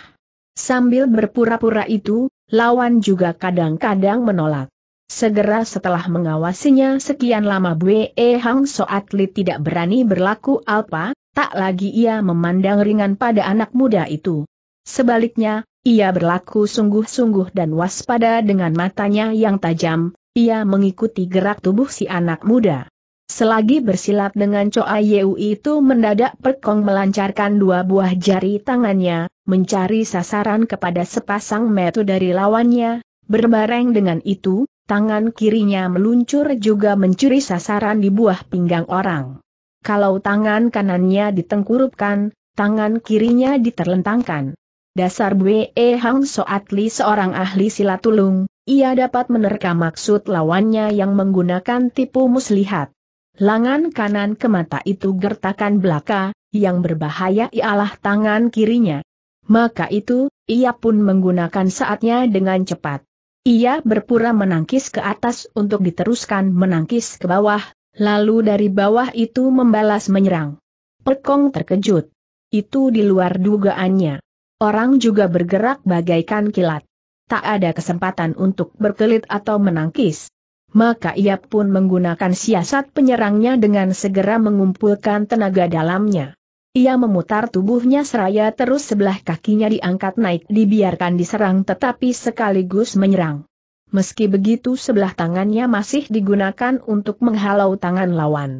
Sambil berpura-pura itu, lawan juga kadang-kadang menolak. Segera setelah mengawasinya sekian lama Bwe Hang So Atlet tidak berani berlaku alpa, tak lagi ia memandang ringan pada anak muda itu. Sebaliknya, ia berlaku sungguh-sungguh dan waspada dengan matanya yang tajam, ia mengikuti gerak tubuh si anak muda. Selagi bersilat dengan Coa Yeu itu mendadak Pekong melancarkan dua buah jari tangannya, mencari sasaran kepada sepasang metu dari lawannya, berbareng dengan itu, tangan kirinya meluncur juga mencuri sasaran di buah pinggang orang. Kalau tangan kanannya ditengkurupkan, tangan kirinya diterlentangkan. Dasar Bwe e Hang Soat Li seorang ahli silatulung, ia dapat menerka maksud lawannya yang menggunakan tipu muslihat. Langan kanan ke mata itu gertakan belaka, yang berbahaya ialah tangan kirinya. Maka itu, ia pun menggunakan saatnya dengan cepat. Ia berpura menangkis ke atas untuk diteruskan menangkis ke bawah, lalu dari bawah itu membalas menyerang. Pekong terkejut. Itu di luar dugaannya. Orang juga bergerak bagaikan kilat. Tak ada kesempatan untuk berkelit atau menangkis. Maka ia pun menggunakan siasat penyerangnya dengan segera mengumpulkan tenaga dalamnya. Ia memutar tubuhnya seraya terus sebelah kakinya diangkat naik dibiarkan diserang tetapi sekaligus menyerang. Meski begitu sebelah tangannya masih digunakan untuk menghalau tangan lawan.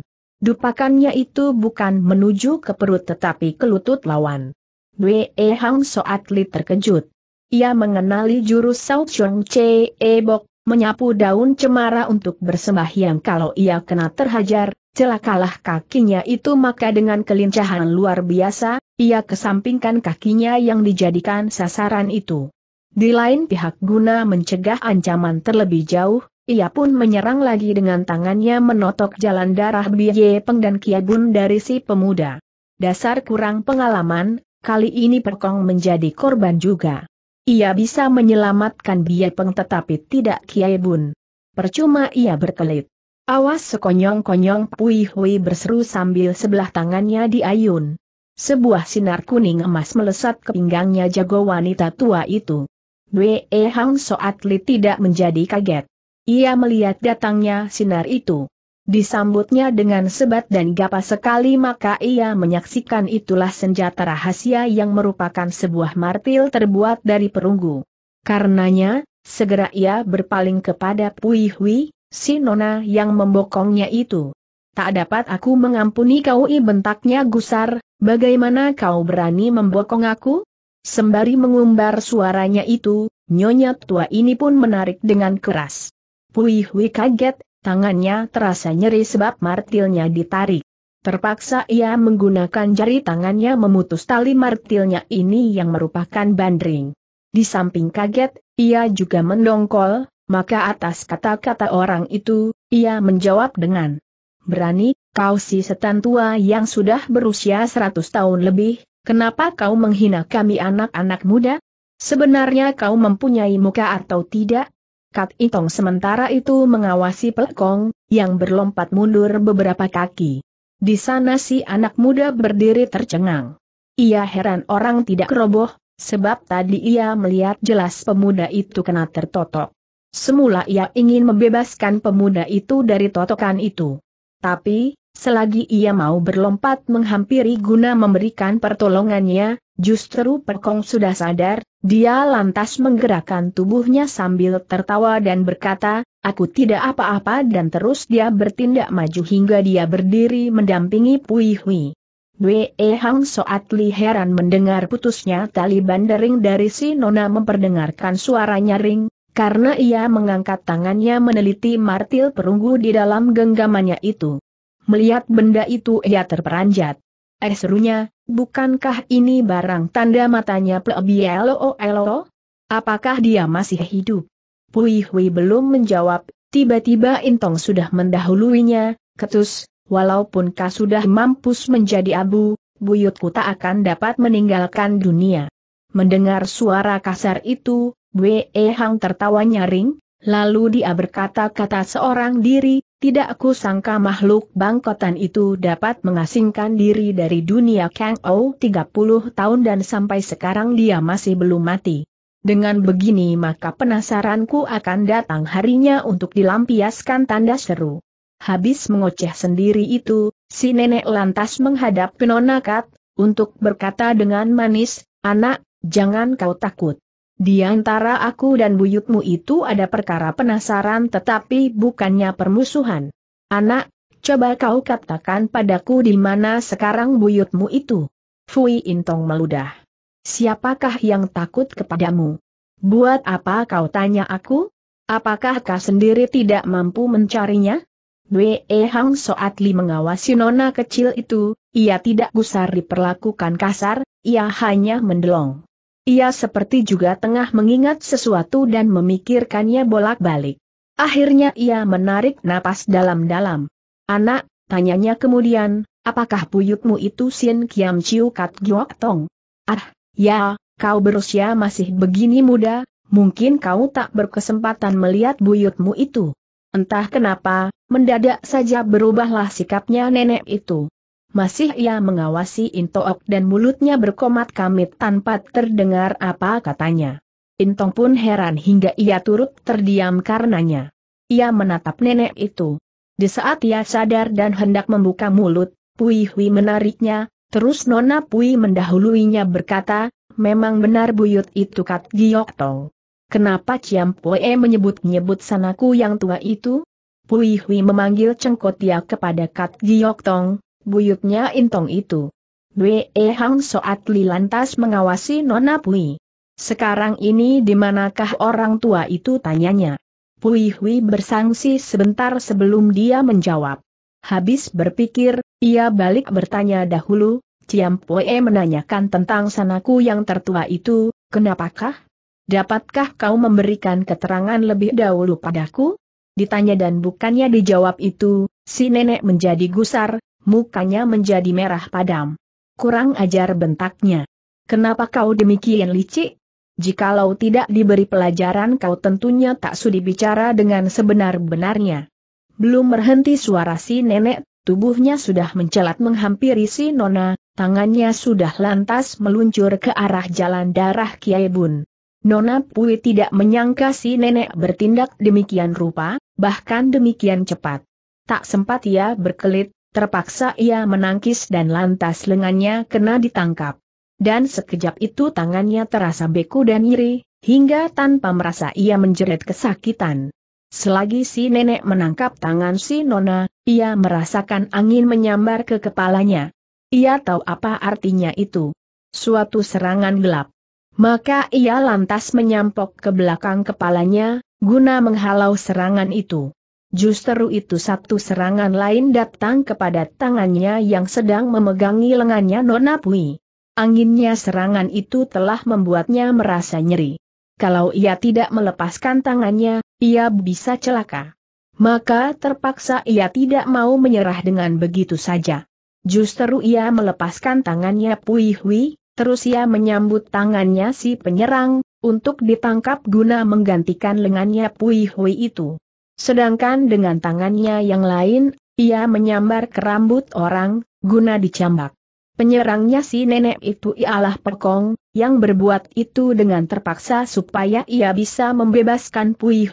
Dupakannya itu bukan menuju ke perut tetapi ke lutut lawan. E Hang Soatli terkejut. Ia mengenali jurus Sao Chong Che e Bok, menyapu daun cemara untuk bersembahyang kalau ia kena terhajar, celakalah kakinya itu maka dengan kelincahan luar biasa, ia kesampingkan kakinya yang dijadikan sasaran itu. Di lain pihak guna mencegah ancaman terlebih jauh, ia pun menyerang lagi dengan tangannya menotok jalan darah Biye Peng dan Kiabun dari si pemuda. Dasar kurang pengalaman, kali ini Pekong menjadi korban juga. Ia bisa menyelamatkan peng, tetapi tidak Kiai Bun. Percuma ia berkelit. Awas sekonyong-konyong Pui Hui berseru sambil sebelah tangannya diayun. Sebuah sinar kuning emas melesat ke pinggangnya jago wanita tua itu. Dwe Hang Soatli tidak menjadi kaget. Ia melihat datangnya sinar itu. Disambutnya dengan sebat dan gapa sekali maka ia menyaksikan itulah senjata rahasia yang merupakan sebuah martil terbuat dari perunggu. Karenanya, segera ia berpaling kepada Pui si nona yang membokongnya itu. Tak dapat aku mengampuni kau i bentaknya gusar, bagaimana kau berani membokong aku? Sembari mengumbar suaranya itu, nyonya tua ini pun menarik dengan keras. Pui kaget, Tangannya terasa nyeri sebab martilnya ditarik. Terpaksa ia menggunakan jari tangannya memutus tali martilnya ini yang merupakan bandring. Di samping kaget, ia juga mendongkol, maka atas kata-kata orang itu, ia menjawab dengan Berani, kau si setan tua yang sudah berusia 100 tahun lebih, kenapa kau menghina kami anak-anak muda? Sebenarnya kau mempunyai muka atau tidak? Kat Itong sementara itu mengawasi Pelkong, yang berlompat mundur beberapa kaki. Di sana si anak muda berdiri tercengang. Ia heran orang tidak roboh, sebab tadi ia melihat jelas pemuda itu kena tertotok. Semula ia ingin membebaskan pemuda itu dari totokan itu. Tapi, Selagi ia mau berlompat menghampiri guna memberikan pertolongannya, justru Perkong sudah sadar, dia lantas menggerakkan tubuhnya sambil tertawa dan berkata, aku tidak apa-apa dan terus dia bertindak maju hingga dia berdiri mendampingi Pui Hui. Wei e Hang Soat Li heran mendengar putusnya tali bandering dari si Nona memperdengarkan suaranya ring, karena ia mengangkat tangannya meneliti martil perunggu di dalam genggamannya itu. Melihat benda itu ia terperanjat. Eh serunya, bukankah ini barang tanda matanya Plebielo oh, Apakah dia masih hidup? Pui belum menjawab, tiba-tiba Intong sudah mendahuluinya, ketus, walaupun kau sudah mampus menjadi abu, buyutku tak akan dapat meninggalkan dunia. Mendengar suara kasar itu, Wei Hang tertawa nyaring, lalu dia berkata-kata seorang diri, tidak aku sangka makhluk bangkotan itu dapat mengasingkan diri dari dunia Kang tiga 30 tahun dan sampai sekarang dia masih belum mati. Dengan begini maka penasaranku akan datang harinya untuk dilampiaskan tanda seru. Habis mengoceh sendiri itu, si nenek lantas menghadap penonakat, untuk berkata dengan manis, anak, jangan kau takut. Di antara aku dan buyutmu itu ada perkara penasaran tetapi bukannya permusuhan. Anak, coba kau katakan padaku di mana sekarang buyutmu itu. Fui Intong meludah. Siapakah yang takut kepadamu? Buat apa kau tanya aku? Apakah kau sendiri tidak mampu mencarinya? Dwe e Hang Soatli mengawasi nona kecil itu, ia tidak gusar diperlakukan kasar, ia hanya mendelong. Ia seperti juga tengah mengingat sesuatu dan memikirkannya bolak-balik. Akhirnya ia menarik napas dalam-dalam. Anak, tanyanya kemudian, apakah buyutmu itu Sin Kiam Chiu Kat Giok Tong? Ah, ya, kau berusia masih begini muda, mungkin kau tak berkesempatan melihat buyutmu itu. Entah kenapa, mendadak saja berubahlah sikapnya nenek itu masih ia mengawasi Intook dan mulutnya berkomat kamit tanpa terdengar apa katanya. Intong pun heran hingga ia turut terdiam karenanya. Ia menatap nenek itu. Di saat ia sadar dan hendak membuka mulut, Pui Hui menariknya, terus Nona Pui mendahuluinya berkata, memang benar buyut itu Kat Giok Tong. Kenapa Ciam Poe menyebut-nyebut sanaku yang tua itu? Pui Hui memanggil Cengkotia kepada Kat Giok Tong, buyutnya Intong itu. Wei Hang Soat Li lantas mengawasi Nona Pui. Sekarang ini di manakah orang tua itu tanyanya. Pui Hui bersangsi sebentar sebelum dia menjawab. Habis berpikir, ia balik bertanya dahulu, Ciam Pue menanyakan tentang sanaku yang tertua itu, kenapakah? Dapatkah kau memberikan keterangan lebih dahulu padaku? Ditanya dan bukannya dijawab itu, si nenek menjadi gusar, mukanya menjadi merah padam. Kurang ajar bentaknya. Kenapa kau demikian licik? Jikalau tidak diberi pelajaran kau tentunya tak sudi bicara dengan sebenar-benarnya. Belum berhenti suara si nenek, tubuhnya sudah mencelat menghampiri si nona, tangannya sudah lantas meluncur ke arah jalan darah Kiai Bun. Nona Pui tidak menyangka si nenek bertindak demikian rupa, bahkan demikian cepat. Tak sempat ia berkelit, Terpaksa ia menangkis dan lantas lengannya kena ditangkap. Dan sekejap itu tangannya terasa beku dan nyeri, hingga tanpa merasa ia menjerit kesakitan. Selagi si nenek menangkap tangan si nona, ia merasakan angin menyambar ke kepalanya. Ia tahu apa artinya itu. Suatu serangan gelap. Maka ia lantas menyampok ke belakang kepalanya, guna menghalau serangan itu. Justru itu satu serangan lain datang kepada tangannya yang sedang memegangi lengannya Nona Pui. Anginnya serangan itu telah membuatnya merasa nyeri. Kalau ia tidak melepaskan tangannya, ia bisa celaka. Maka terpaksa ia tidak mau menyerah dengan begitu saja. Justru ia melepaskan tangannya Pui Hui, terus ia menyambut tangannya si penyerang, untuk ditangkap guna menggantikan lengannya Pui Hui itu. Sedangkan dengan tangannya yang lain, ia menyambar ke rambut orang, guna dicambak. Penyerangnya si nenek itu ialah Pekong, yang berbuat itu dengan terpaksa supaya ia bisa membebaskan Pui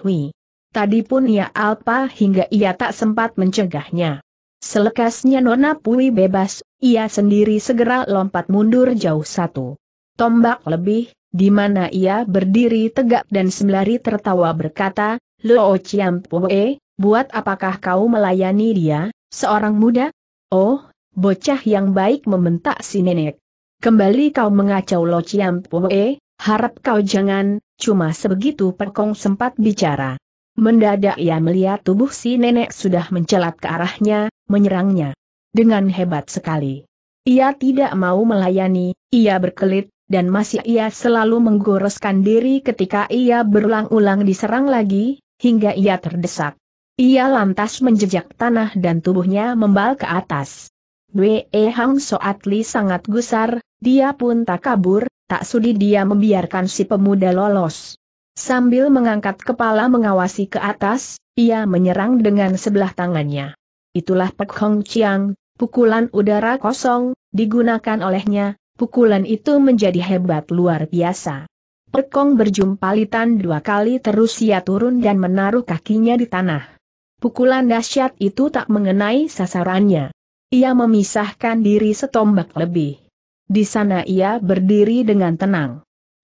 Tadi pun ia alpa hingga ia tak sempat mencegahnya. Selekasnya Nona Pui bebas, ia sendiri segera lompat mundur jauh satu. Tombak lebih, di mana ia berdiri tegak dan sembari tertawa berkata, Luo Poe, buat apakah kau melayani dia, seorang muda? Oh, bocah yang baik membentak si nenek. Kembali kau mengacau Lo Poe, harap kau jangan, cuma sebegitu Perkong sempat bicara. Mendadak ia melihat tubuh si nenek sudah mencelat ke arahnya, menyerangnya. Dengan hebat sekali. Ia tidak mau melayani, ia berkelit, dan masih ia selalu menggoreskan diri ketika ia berulang-ulang diserang lagi, hingga ia terdesak. Ia lantas menjejak tanah dan tubuhnya membal ke atas. Wei Hang Soat Li sangat gusar, dia pun tak kabur, tak sudi dia membiarkan si pemuda lolos. Sambil mengangkat kepala mengawasi ke atas, ia menyerang dengan sebelah tangannya. Itulah Pek Hong Chiang, pukulan udara kosong, digunakan olehnya, pukulan itu menjadi hebat luar biasa. Pekong berjumpalitan dua kali terus ia turun dan menaruh kakinya di tanah. Pukulan dahsyat itu tak mengenai sasarannya. Ia memisahkan diri setombak lebih. Di sana ia berdiri dengan tenang.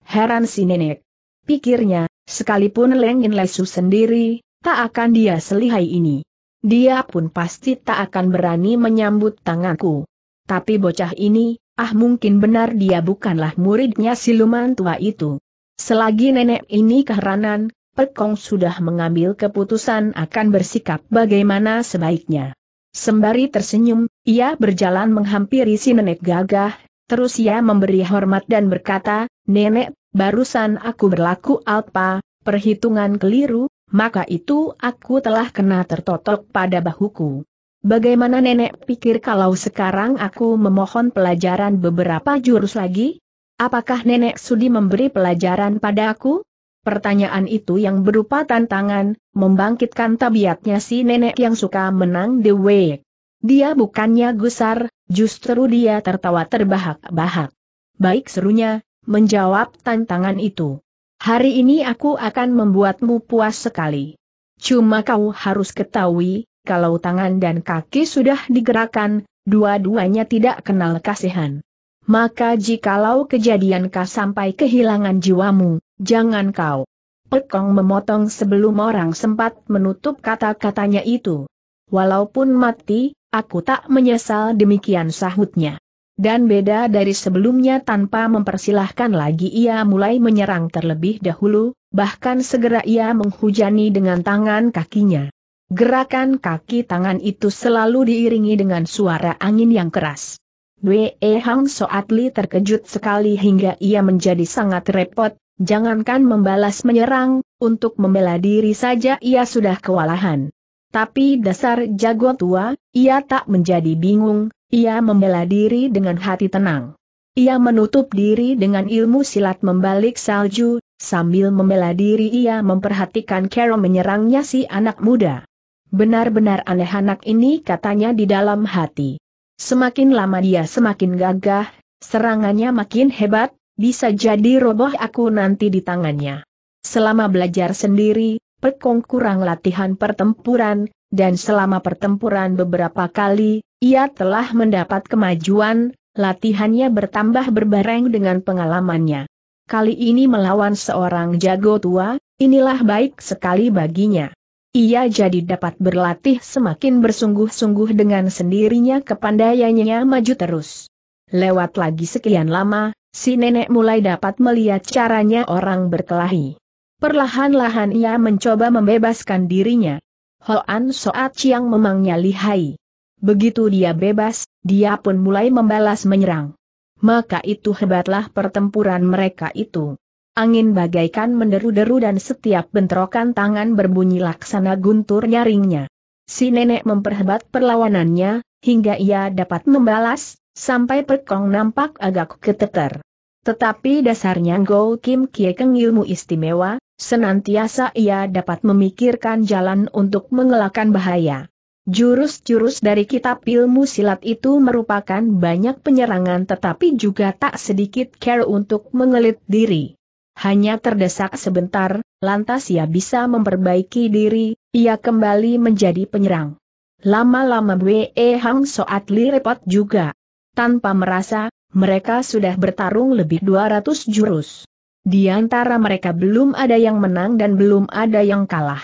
Heran si nenek. Pikirnya, sekalipun Leng Lesu sendiri, tak akan dia selihai ini. Dia pun pasti tak akan berani menyambut tanganku. Tapi bocah ini, ah mungkin benar dia bukanlah muridnya siluman tua itu. Selagi nenek ini keheranan, Pekong sudah mengambil keputusan akan bersikap bagaimana sebaiknya. Sembari tersenyum, ia berjalan menghampiri si nenek gagah, terus ia memberi hormat dan berkata, Nenek, barusan aku berlaku alpa, perhitungan keliru, maka itu aku telah kena tertotok pada bahuku. Bagaimana nenek pikir kalau sekarang aku memohon pelajaran beberapa jurus lagi? Apakah nenek sudi memberi pelajaran pada aku? Pertanyaan itu yang berupa tantangan, membangkitkan tabiatnya si nenek yang suka menang The Way. Dia bukannya gusar, justru dia tertawa terbahak-bahak. Baik serunya, menjawab tantangan itu. Hari ini aku akan membuatmu puas sekali. Cuma kau harus ketahui, kalau tangan dan kaki sudah digerakkan, dua-duanya tidak kenal kasihan maka jikalau kejadian kah sampai kehilangan jiwamu, jangan kau. Pekong memotong sebelum orang sempat menutup kata-katanya itu. Walaupun mati, aku tak menyesal demikian sahutnya. Dan beda dari sebelumnya tanpa mempersilahkan lagi ia mulai menyerang terlebih dahulu, bahkan segera ia menghujani dengan tangan kakinya. Gerakan kaki tangan itu selalu diiringi dengan suara angin yang keras. Wei Hang Soat Li terkejut sekali hingga ia menjadi sangat repot, jangankan membalas menyerang, untuk membela diri saja ia sudah kewalahan. Tapi dasar jago tua, ia tak menjadi bingung, ia membela diri dengan hati tenang. Ia menutup diri dengan ilmu silat membalik salju, sambil membela diri ia memperhatikan Carol menyerangnya si anak muda. Benar-benar aneh anak ini katanya di dalam hati. Semakin lama dia semakin gagah, serangannya makin hebat, bisa jadi roboh aku nanti di tangannya. Selama belajar sendiri, Pekong kurang latihan pertempuran, dan selama pertempuran beberapa kali, ia telah mendapat kemajuan, latihannya bertambah berbareng dengan pengalamannya. Kali ini melawan seorang jago tua, inilah baik sekali baginya. Ia jadi dapat berlatih semakin bersungguh-sungguh dengan sendirinya kepandaiannya maju terus. Lewat lagi sekian lama, si nenek mulai dapat melihat caranya orang berkelahi. Perlahan-lahan ia mencoba membebaskan dirinya. Hoan Soat Chiang memangnya lihai. Begitu dia bebas, dia pun mulai membalas menyerang. Maka itu hebatlah pertempuran mereka itu. Angin bagaikan menderu-deru dan setiap bentrokan tangan berbunyi laksana guntur nyaringnya. Si nenek memperhebat perlawanannya, hingga ia dapat membalas, sampai perkong nampak agak keteter. Tetapi dasarnya Go Kim Kie Keng ilmu istimewa, senantiasa ia dapat memikirkan jalan untuk mengelakkan bahaya. Jurus-jurus dari kitab ilmu silat itu merupakan banyak penyerangan tetapi juga tak sedikit care untuk mengelit diri hanya terdesak sebentar, lantas ia bisa memperbaiki diri, ia kembali menjadi penyerang. Lama-lama Wei Hang Soat Li repot juga. Tanpa merasa, mereka sudah bertarung lebih 200 jurus. Di antara mereka belum ada yang menang dan belum ada yang kalah.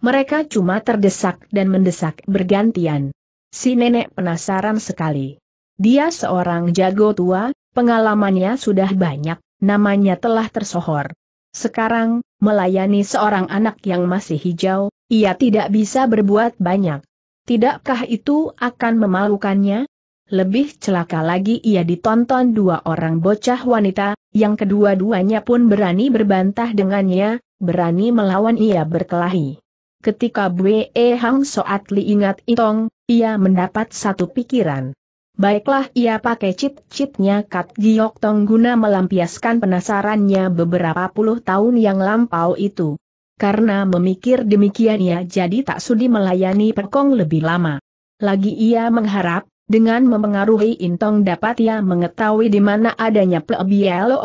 Mereka cuma terdesak dan mendesak bergantian. Si nenek penasaran sekali. Dia seorang jago tua, pengalamannya sudah banyak, namanya telah tersohor. Sekarang, melayani seorang anak yang masih hijau, ia tidak bisa berbuat banyak. Tidakkah itu akan memalukannya? Lebih celaka lagi ia ditonton dua orang bocah wanita, yang kedua-duanya pun berani berbantah dengannya, berani melawan ia berkelahi. Ketika Bwe Hang Soat Li ingat Itong, ia mendapat satu pikiran. Baiklah ia pakai cip-cipnya Kat Giok Tong guna melampiaskan penasarannya beberapa puluh tahun yang lampau itu. Karena memikir demikian ia jadi tak sudi melayani perkong lebih lama. Lagi ia mengharap, dengan memengaruhi Intong dapat ia mengetahui di mana adanya Plebielo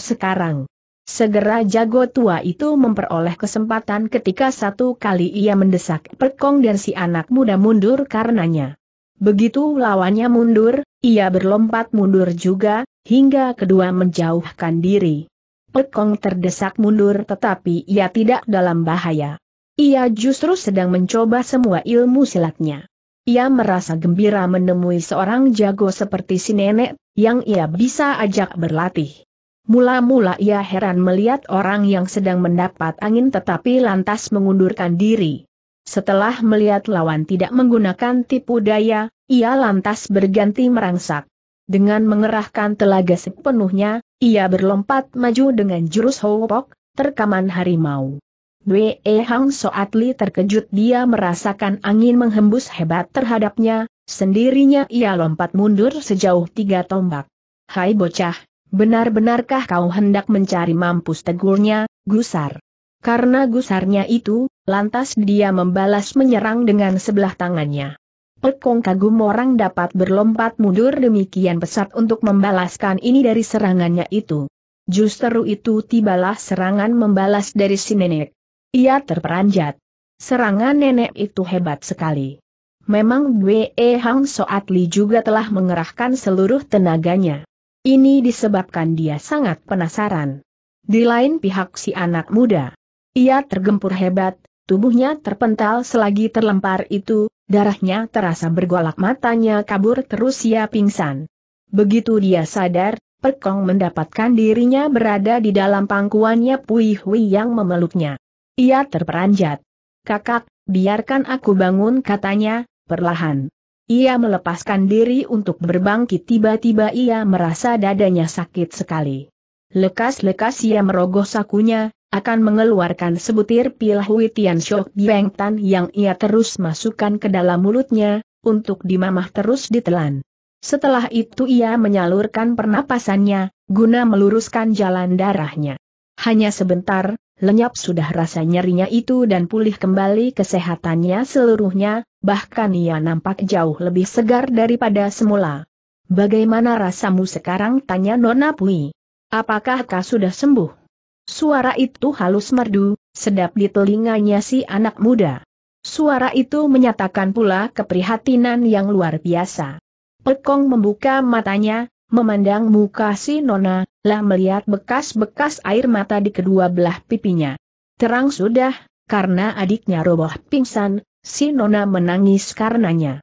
sekarang. Segera jago tua itu memperoleh kesempatan ketika satu kali ia mendesak Perkong dan si anak muda mundur karenanya. Begitu lawannya mundur, ia berlompat mundur juga, hingga kedua menjauhkan diri. Pekong terdesak mundur tetapi ia tidak dalam bahaya. Ia justru sedang mencoba semua ilmu silatnya. Ia merasa gembira menemui seorang jago seperti si nenek, yang ia bisa ajak berlatih. Mula-mula ia heran melihat orang yang sedang mendapat angin tetapi lantas mengundurkan diri. Setelah melihat lawan tidak menggunakan tipu daya, ia lantas berganti merangsak. Dengan mengerahkan telaga sepenuhnya, ia berlompat maju dengan jurus hopok, terkaman harimau. Dwe Hang Soatli terkejut dia merasakan angin menghembus hebat terhadapnya, sendirinya ia lompat mundur sejauh tiga tombak. Hai bocah, benar-benarkah kau hendak mencari mampus tegurnya, gusar? Karena gusarnya itu, lantas dia membalas menyerang dengan sebelah tangannya. Pekong kagum orang dapat berlompat mundur demikian pesat untuk membalaskan ini dari serangannya itu. Justru itu tibalah serangan membalas dari si nenek. Ia terperanjat. Serangan nenek itu hebat sekali. Memang Bwe Hang Soat Li juga telah mengerahkan seluruh tenaganya. Ini disebabkan dia sangat penasaran. Di lain pihak si anak muda. Ia tergempur hebat, tubuhnya terpental selagi terlempar itu, darahnya terasa bergolak matanya kabur terus ia pingsan. Begitu dia sadar, Perkong mendapatkan dirinya berada di dalam pangkuannya Pui Hui yang memeluknya. Ia terperanjat. Kakak, biarkan aku bangun katanya, perlahan. Ia melepaskan diri untuk berbangkit tiba-tiba ia merasa dadanya sakit sekali. Lekas-lekas ia merogoh sakunya, akan mengeluarkan sebutir pil Huitian Tian Shok Beng Tan yang ia terus masukkan ke dalam mulutnya, untuk dimamah terus ditelan. Setelah itu ia menyalurkan pernapasannya, guna meluruskan jalan darahnya. Hanya sebentar, lenyap sudah rasa nyerinya itu dan pulih kembali kesehatannya seluruhnya, bahkan ia nampak jauh lebih segar daripada semula. Bagaimana rasamu sekarang? tanya Nona Pui. Apakah kau sudah sembuh? Suara itu halus merdu, sedap di telinganya si anak muda. Suara itu menyatakan pula keprihatinan yang luar biasa. Pekong membuka matanya, memandang muka si Nona, lah melihat bekas-bekas air mata di kedua belah pipinya. Terang sudah, karena adiknya roboh pingsan, si Nona menangis karenanya.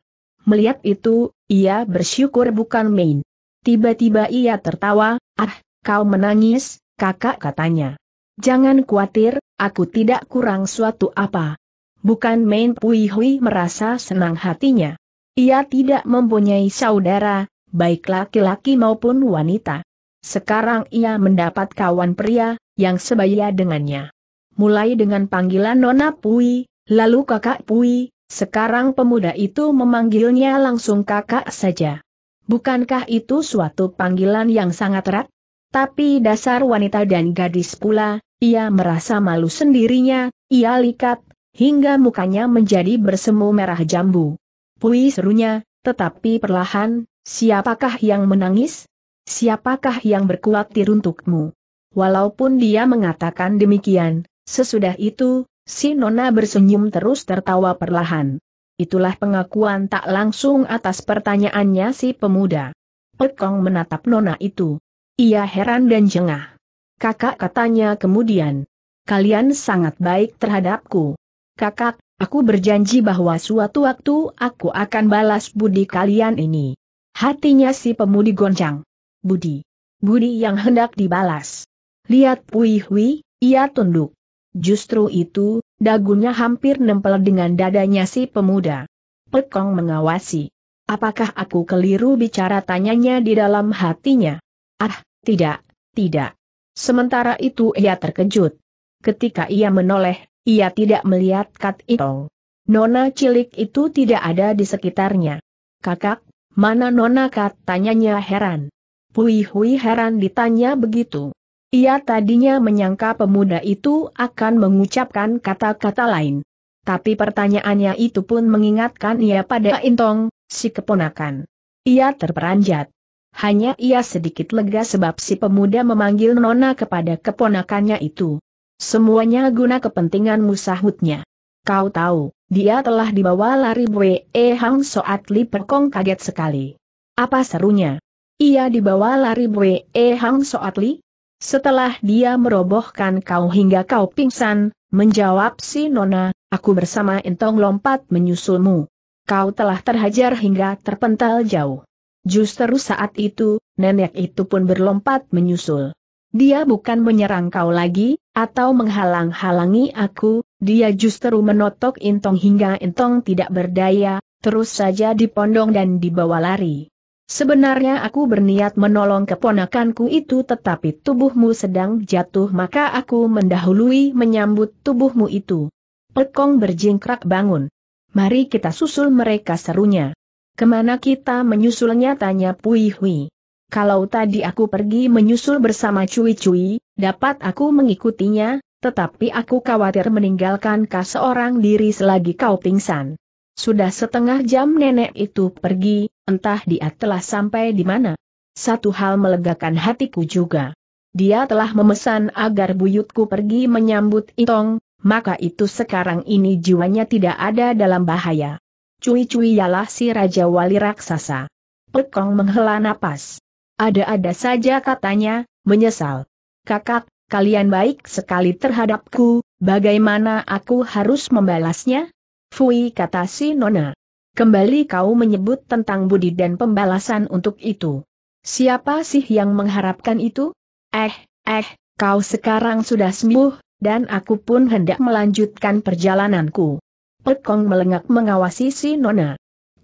Melihat itu, ia bersyukur bukan main. Tiba-tiba ia tertawa, ah, kau menangis, kakak katanya. Jangan khawatir, aku tidak kurang suatu apa. Bukan main Pui merasa senang hatinya. Ia tidak mempunyai saudara, baik laki-laki maupun wanita. Sekarang ia mendapat kawan pria, yang sebaya dengannya. Mulai dengan panggilan Nona Pui, lalu kakak Pui, sekarang pemuda itu memanggilnya langsung kakak saja. Bukankah itu suatu panggilan yang sangat erat? Tapi dasar wanita dan gadis pula, ia merasa malu sendirinya, ia likat, hingga mukanya menjadi bersemu merah jambu. Pui serunya, tetapi perlahan, siapakah yang menangis? Siapakah yang berkuatir untukmu? Walaupun dia mengatakan demikian, sesudah itu, si Nona bersenyum terus tertawa perlahan. Itulah pengakuan tak langsung atas pertanyaannya si pemuda. Pekong menatap Nona itu. Ia heran dan jengah. Kakak katanya kemudian. Kalian sangat baik terhadapku. Kakak, aku berjanji bahwa suatu waktu aku akan balas budi kalian ini. Hatinya si pemudi goncang. Budi. Budi yang hendak dibalas. Lihat Pui Hui, ia tunduk. Justru itu, dagunya hampir nempel dengan dadanya si pemuda. Pekong mengawasi. Apakah aku keliru bicara tanyanya di dalam hatinya? Ah, tidak, tidak. Sementara itu ia terkejut. Ketika ia menoleh, ia tidak melihat Kat Itong. Nona cilik itu tidak ada di sekitarnya. Kakak, mana Nona Kat? Tanyanya heran. Pui Hui heran ditanya begitu. Ia tadinya menyangka pemuda itu akan mengucapkan kata-kata lain. Tapi pertanyaannya itu pun mengingatkan ia pada Intong, si keponakan. Ia terperanjat. Hanya ia sedikit lega sebab si pemuda memanggil Nona kepada keponakannya itu. Semuanya guna kepentingan musahutnya. Kau tahu, dia telah dibawa lari Bwe e Hang Soat Li Perkong kaget sekali. Apa serunya? Ia dibawa lari Bwe e Hang Soat Li? Setelah dia merobohkan kau hingga kau pingsan, menjawab si Nona, aku bersama Entong lompat menyusulmu. Kau telah terhajar hingga terpental jauh. Justru saat itu, nenek itu pun berlompat menyusul. Dia bukan menyerang kau lagi, atau menghalang-halangi aku, dia justru menotok Intong hingga Intong tidak berdaya, terus saja dipondong dan dibawa lari. Sebenarnya aku berniat menolong keponakanku itu tetapi tubuhmu sedang jatuh maka aku mendahului menyambut tubuhmu itu. Pekong berjingkrak bangun. Mari kita susul mereka serunya. Kemana kita menyusulnya tanya Pui Hui. Kalau tadi aku pergi menyusul bersama Cui Cui, dapat aku mengikutinya, tetapi aku khawatir meninggalkan kau seorang diri selagi kau pingsan. Sudah setengah jam nenek itu pergi, entah dia telah sampai di mana. Satu hal melegakan hatiku juga. Dia telah memesan agar buyutku pergi menyambut Itong, maka itu sekarang ini jiwanya tidak ada dalam bahaya. Cui-cui ialah si Raja Wali Raksasa. Pekong menghela napas. Ada-ada saja katanya, menyesal. Kakak, kalian baik sekali terhadapku, bagaimana aku harus membalasnya? Fui kata si Nona. Kembali kau menyebut tentang budi dan pembalasan untuk itu. Siapa sih yang mengharapkan itu? Eh, eh, kau sekarang sudah sembuh, dan aku pun hendak melanjutkan perjalananku. Pekong melengak mengawasi si Nona.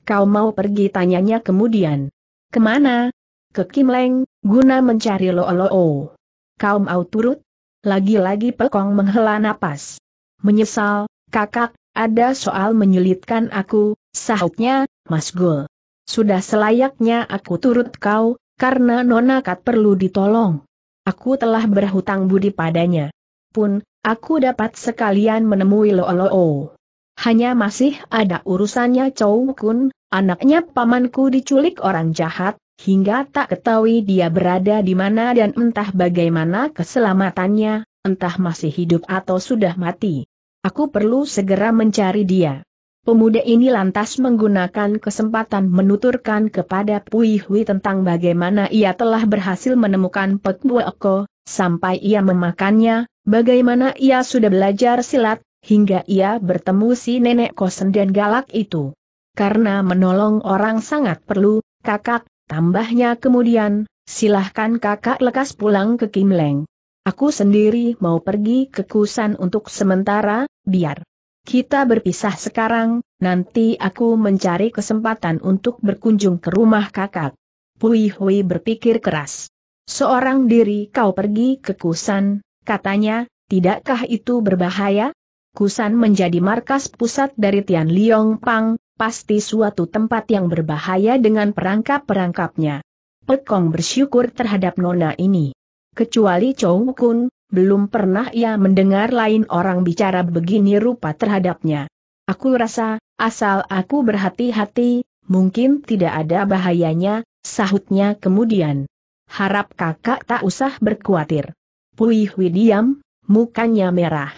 Kau mau pergi tanyanya kemudian. Kemana? Ke Kim Leng, guna mencari Lo O. Kau mau turut? Lagi-lagi Pekong menghela napas. Menyesal, kakak, ada soal menyulitkan aku, sahutnya, Mas Gul. Sudah selayaknya aku turut kau, karena Nona Kat perlu ditolong. Aku telah berhutang budi padanya. Pun, aku dapat sekalian menemui Lo O. Hanya masih ada urusannya Chow Kun, anaknya pamanku diculik orang jahat, hingga tak ketahui dia berada di mana dan entah bagaimana keselamatannya, entah masih hidup atau sudah mati. Aku perlu segera mencari dia. Pemuda ini lantas menggunakan kesempatan menuturkan kepada Pui Hui tentang bagaimana ia telah berhasil menemukan Pek Eko, sampai ia memakannya, bagaimana ia sudah belajar silat, hingga ia bertemu si nenek kosen dan galak itu. Karena menolong orang sangat perlu, kakak, tambahnya kemudian, silahkan kakak lekas pulang ke Kimleng. Aku sendiri mau pergi ke Kusan untuk sementara, biar kita berpisah sekarang, nanti aku mencari kesempatan untuk berkunjung ke rumah kakak. Pui Hui berpikir keras. Seorang diri kau pergi ke Kusan, katanya, tidakkah itu berbahaya? Kusan menjadi markas pusat dari Tian Liong Pang, pasti suatu tempat yang berbahaya dengan perangkap-perangkapnya. Pekong bersyukur terhadap nona ini. Kecuali Chow Kun, belum pernah ia mendengar lain orang bicara begini rupa terhadapnya. Aku rasa, asal aku berhati-hati, mungkin tidak ada bahayanya, sahutnya kemudian. Harap kakak tak usah berkhawatir. Pui Hui diam, mukanya merah.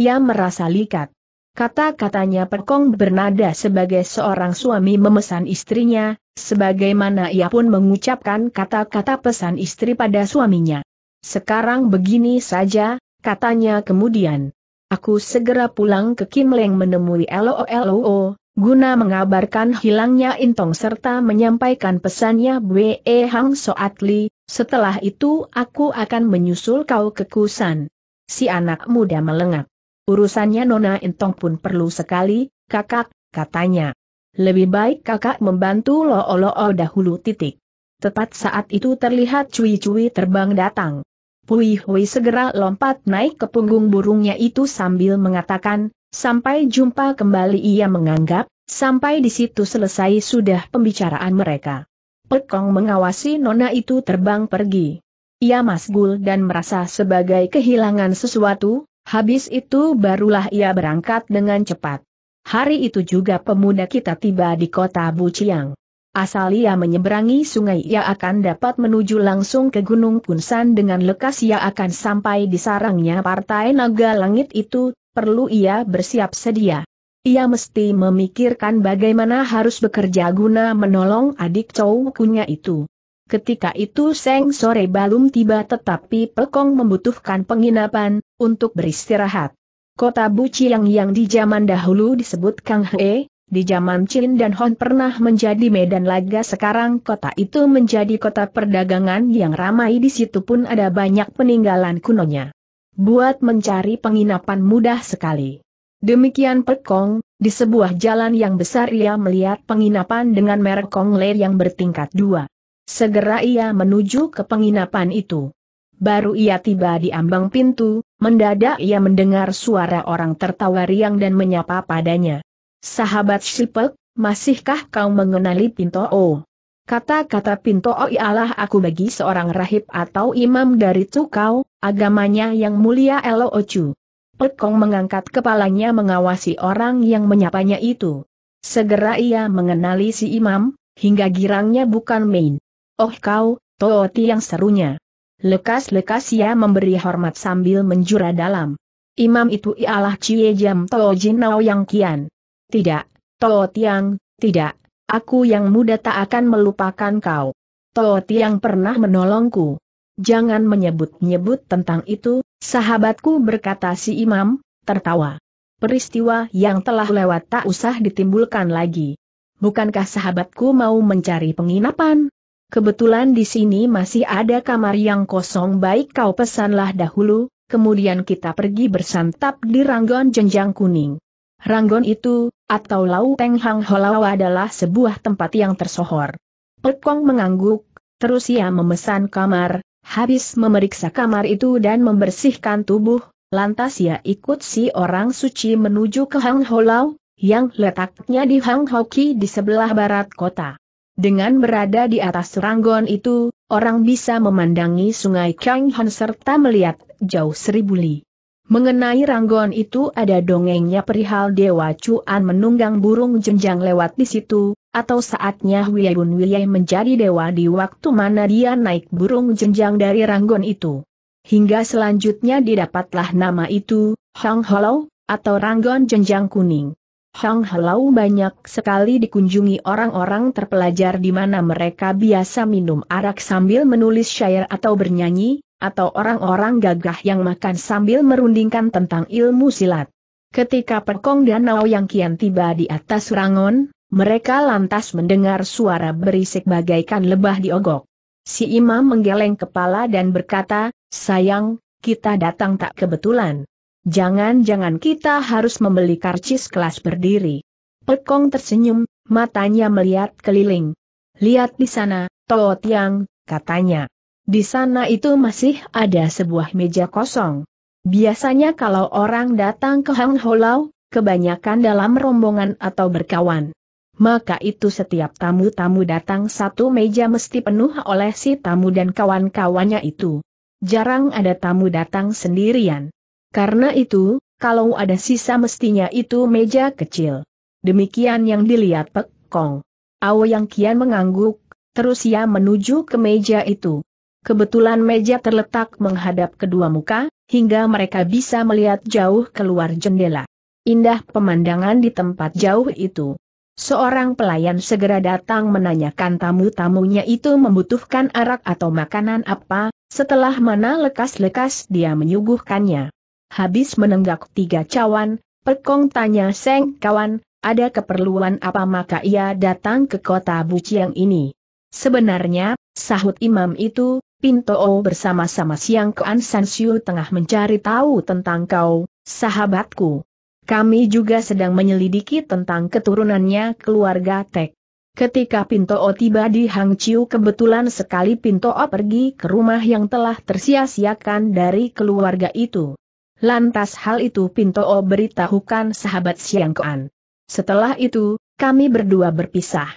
Ia merasa likat. Kata-katanya perkong bernada sebagai seorang suami memesan istrinya, sebagaimana ia pun mengucapkan kata-kata pesan istri pada suaminya. Sekarang begini saja, katanya kemudian. Aku segera pulang ke Kim Leng menemui LOLOO, guna mengabarkan hilangnya Intong serta menyampaikan pesannya Bwe Hang Soatli. setelah itu aku akan menyusul kau ke Kusan. Si anak muda melengak. Urusannya Nona Entong pun perlu sekali, kakak, katanya. Lebih baik kakak membantu Lo'olo'o dahulu titik. Tepat saat itu terlihat cuy-cuy terbang datang. Pui Hui segera lompat naik ke punggung burungnya itu sambil mengatakan, sampai jumpa kembali ia menganggap, sampai di situ selesai sudah pembicaraan mereka. Pekong mengawasi nona itu terbang pergi. Ia masgul dan merasa sebagai kehilangan sesuatu, Habis itu barulah ia berangkat dengan cepat. Hari itu juga pemuda kita tiba di kota Buciang. Asal ia menyeberangi sungai ia akan dapat menuju langsung ke Gunung Kunsan dengan lekas ia akan sampai di sarangnya partai naga langit itu, perlu ia bersiap sedia. Ia mesti memikirkan bagaimana harus bekerja guna menolong adik cowoknya itu. Ketika itu Seng sore belum tiba tetapi Pekong membutuhkan penginapan, untuk beristirahat. Kota Buciang yang di zaman dahulu disebut Kang He, di zaman Chin dan Hon pernah menjadi medan laga sekarang kota itu menjadi kota perdagangan yang ramai di situ pun ada banyak peninggalan kunonya. Buat mencari penginapan mudah sekali. Demikian Pekong, di sebuah jalan yang besar ia melihat penginapan dengan merek Kong Le yang bertingkat dua. Segera ia menuju ke penginapan itu. Baru ia tiba di ambang pintu, mendadak ia mendengar suara orang tertawa riang dan menyapa padanya. Sahabat Sipek, masihkah kau mengenali Pinto O? Kata-kata Pinto O ialah aku bagi seorang rahib atau imam dari Cukau, agamanya yang mulia Elo Ocu. Pekong mengangkat kepalanya mengawasi orang yang menyapanya itu. Segera ia mengenali si imam, hingga girangnya bukan main. Oh kau, Tooti yang serunya. Lekas-lekas ia memberi hormat sambil menjura dalam. Imam itu ialah Cie Jam Tao Yang Kian. Tidak, Tootiang, Tiang, tidak, aku yang muda tak akan melupakan kau. Tootiang Tiang pernah menolongku. Jangan menyebut-nyebut tentang itu, sahabatku berkata si imam, tertawa. Peristiwa yang telah lewat tak usah ditimbulkan lagi. Bukankah sahabatku mau mencari penginapan? Kebetulan di sini masih ada kamar yang kosong baik kau pesanlah dahulu, kemudian kita pergi bersantap di ranggon jenjang kuning. Ranggon itu, atau Lau Peng Hang Holau adalah sebuah tempat yang tersohor. Pekong mengangguk, terus ia memesan kamar, habis memeriksa kamar itu dan membersihkan tubuh, lantas ia ikut si orang suci menuju ke Hang Holau, yang letaknya di Hang Hoki di sebelah barat kota. Dengan berada di atas Ranggon itu, orang bisa memandangi sungai Kanghan serta melihat jauh seribu li. Mengenai ranggon itu ada dongengnya perihal Dewa Cuan menunggang burung jenjang lewat di situ, atau saatnya Huyayun Wiyai menjadi dewa di waktu mana dia naik burung jenjang dari ranggon itu. Hingga selanjutnya didapatlah nama itu, Hang Hollow, atau ranggon jenjang kuning. Hang Helau banyak sekali dikunjungi orang-orang terpelajar di mana mereka biasa minum arak sambil menulis syair atau bernyanyi, atau orang-orang gagah yang makan sambil merundingkan tentang ilmu silat. Ketika perkong danau yang kian tiba di atas rangon, mereka lantas mendengar suara berisik bagaikan lebah diogok. Si imam menggeleng kepala dan berkata, sayang, kita datang tak kebetulan. Jangan-jangan kita harus membeli karcis kelas berdiri. Pekong tersenyum, matanya melihat keliling. Lihat di sana, Tao Tiang, katanya. Di sana itu masih ada sebuah meja kosong. Biasanya kalau orang datang ke Hang Holau, kebanyakan dalam rombongan atau berkawan. Maka itu setiap tamu-tamu datang satu meja mesti penuh oleh si tamu dan kawan-kawannya itu. Jarang ada tamu datang sendirian. Karena itu, kalau ada sisa mestinya itu meja kecil. Demikian yang dilihat Pek Kong. Awo yang kian mengangguk, terus ia menuju ke meja itu. Kebetulan meja terletak menghadap kedua muka, hingga mereka bisa melihat jauh keluar jendela. Indah pemandangan di tempat jauh itu. Seorang pelayan segera datang menanyakan tamu-tamunya itu membutuhkan arak atau makanan apa, setelah mana lekas-lekas dia menyuguhkannya habis menenggak tiga cawan, Pekong tanya Seng kawan, ada keperluan apa maka ia datang ke kota Buciang ini? Sebenarnya, sahut imam itu, Pinto O bersama-sama Siang ke Ansan Siu tengah mencari tahu tentang kau, sahabatku. Kami juga sedang menyelidiki tentang keturunannya keluarga Tek. Ketika Pinto O tiba di Hang Chiu kebetulan sekali Pinto O pergi ke rumah yang telah tersia-siakan dari keluarga itu. Lantas hal itu Pinto O beritahukan sahabat Siang Koan. Setelah itu, kami berdua berpisah.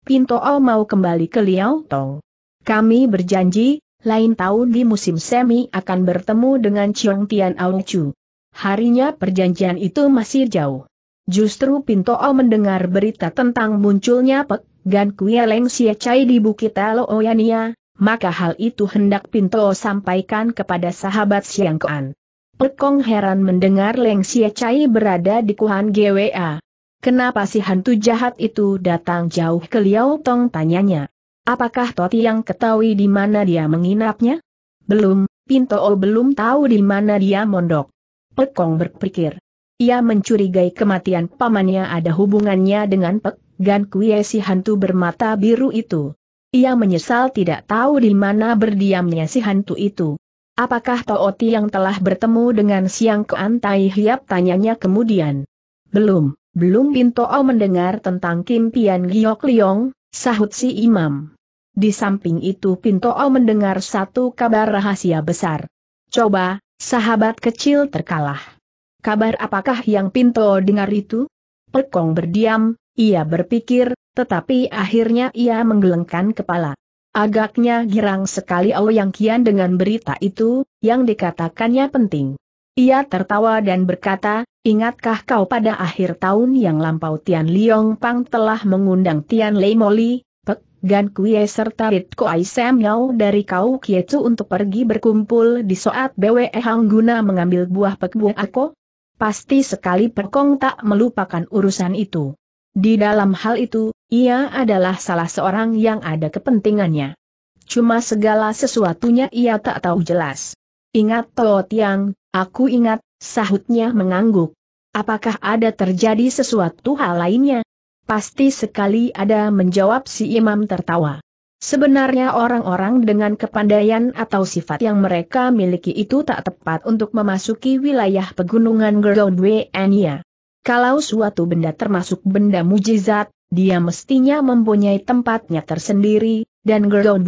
Pinto O mau kembali ke Liao Tong. Kami berjanji, lain tahun di musim semi akan bertemu dengan Chiong Tian Aung Chu. Harinya perjanjian itu masih jauh. Justru Pinto O mendengar berita tentang munculnya Pek Gan Kuya Leng Xie Chai di Bukit Oyania, maka hal itu hendak Pinto O sampaikan kepada sahabat Siang Koan. Pekong heran mendengar Leng Sia Cai berada di Kuhan GWA. Kenapa si hantu jahat itu datang jauh ke Liao Tong tanyanya. Apakah Toti yang ketahui di mana dia menginapnya? Belum, Pinto belum tahu di mana dia mondok. Pekong berpikir. Ia mencurigai kematian pamannya ada hubungannya dengan Pek Gan Kuie si hantu bermata biru itu. Ia menyesal tidak tahu di mana berdiamnya si hantu itu. Apakah Tooti yang telah bertemu dengan Siang Kuan Tai Hiap tanyanya kemudian? Belum, belum O mendengar tentang Kim Pian Giok Liong, sahut si imam. Di samping itu O mendengar satu kabar rahasia besar. Coba, sahabat kecil terkalah. Kabar apakah yang o dengar itu? Pekong berdiam, ia berpikir, tetapi akhirnya ia menggelengkan kepala. Agaknya girang sekali yang Kian dengan berita itu, yang dikatakannya penting. Ia tertawa dan berkata, ingatkah kau pada akhir tahun yang lampau Tian Liong Pang telah mengundang Tian Lei Moli, Pek, Gan Kuye serta Rit Kuai Sam dari Kau Kiecu untuk pergi berkumpul di soat BWE Hang guna mengambil buah Pek Bu Ako? Pasti sekali Pekong tak melupakan urusan itu. Di dalam hal itu, ia adalah salah seorang yang ada kepentingannya. Cuma segala sesuatunya ia tak tahu jelas. Ingat Toh Tiang, aku ingat, sahutnya mengangguk. Apakah ada terjadi sesuatu hal lainnya? Pasti sekali ada menjawab si imam tertawa. Sebenarnya orang-orang dengan kepandaian atau sifat yang mereka miliki itu tak tepat untuk memasuki wilayah pegunungan Gerondwe Ania. Kalau suatu benda termasuk benda mujizat, dia mestinya mempunyai tempatnya tersendiri, dan Gerdon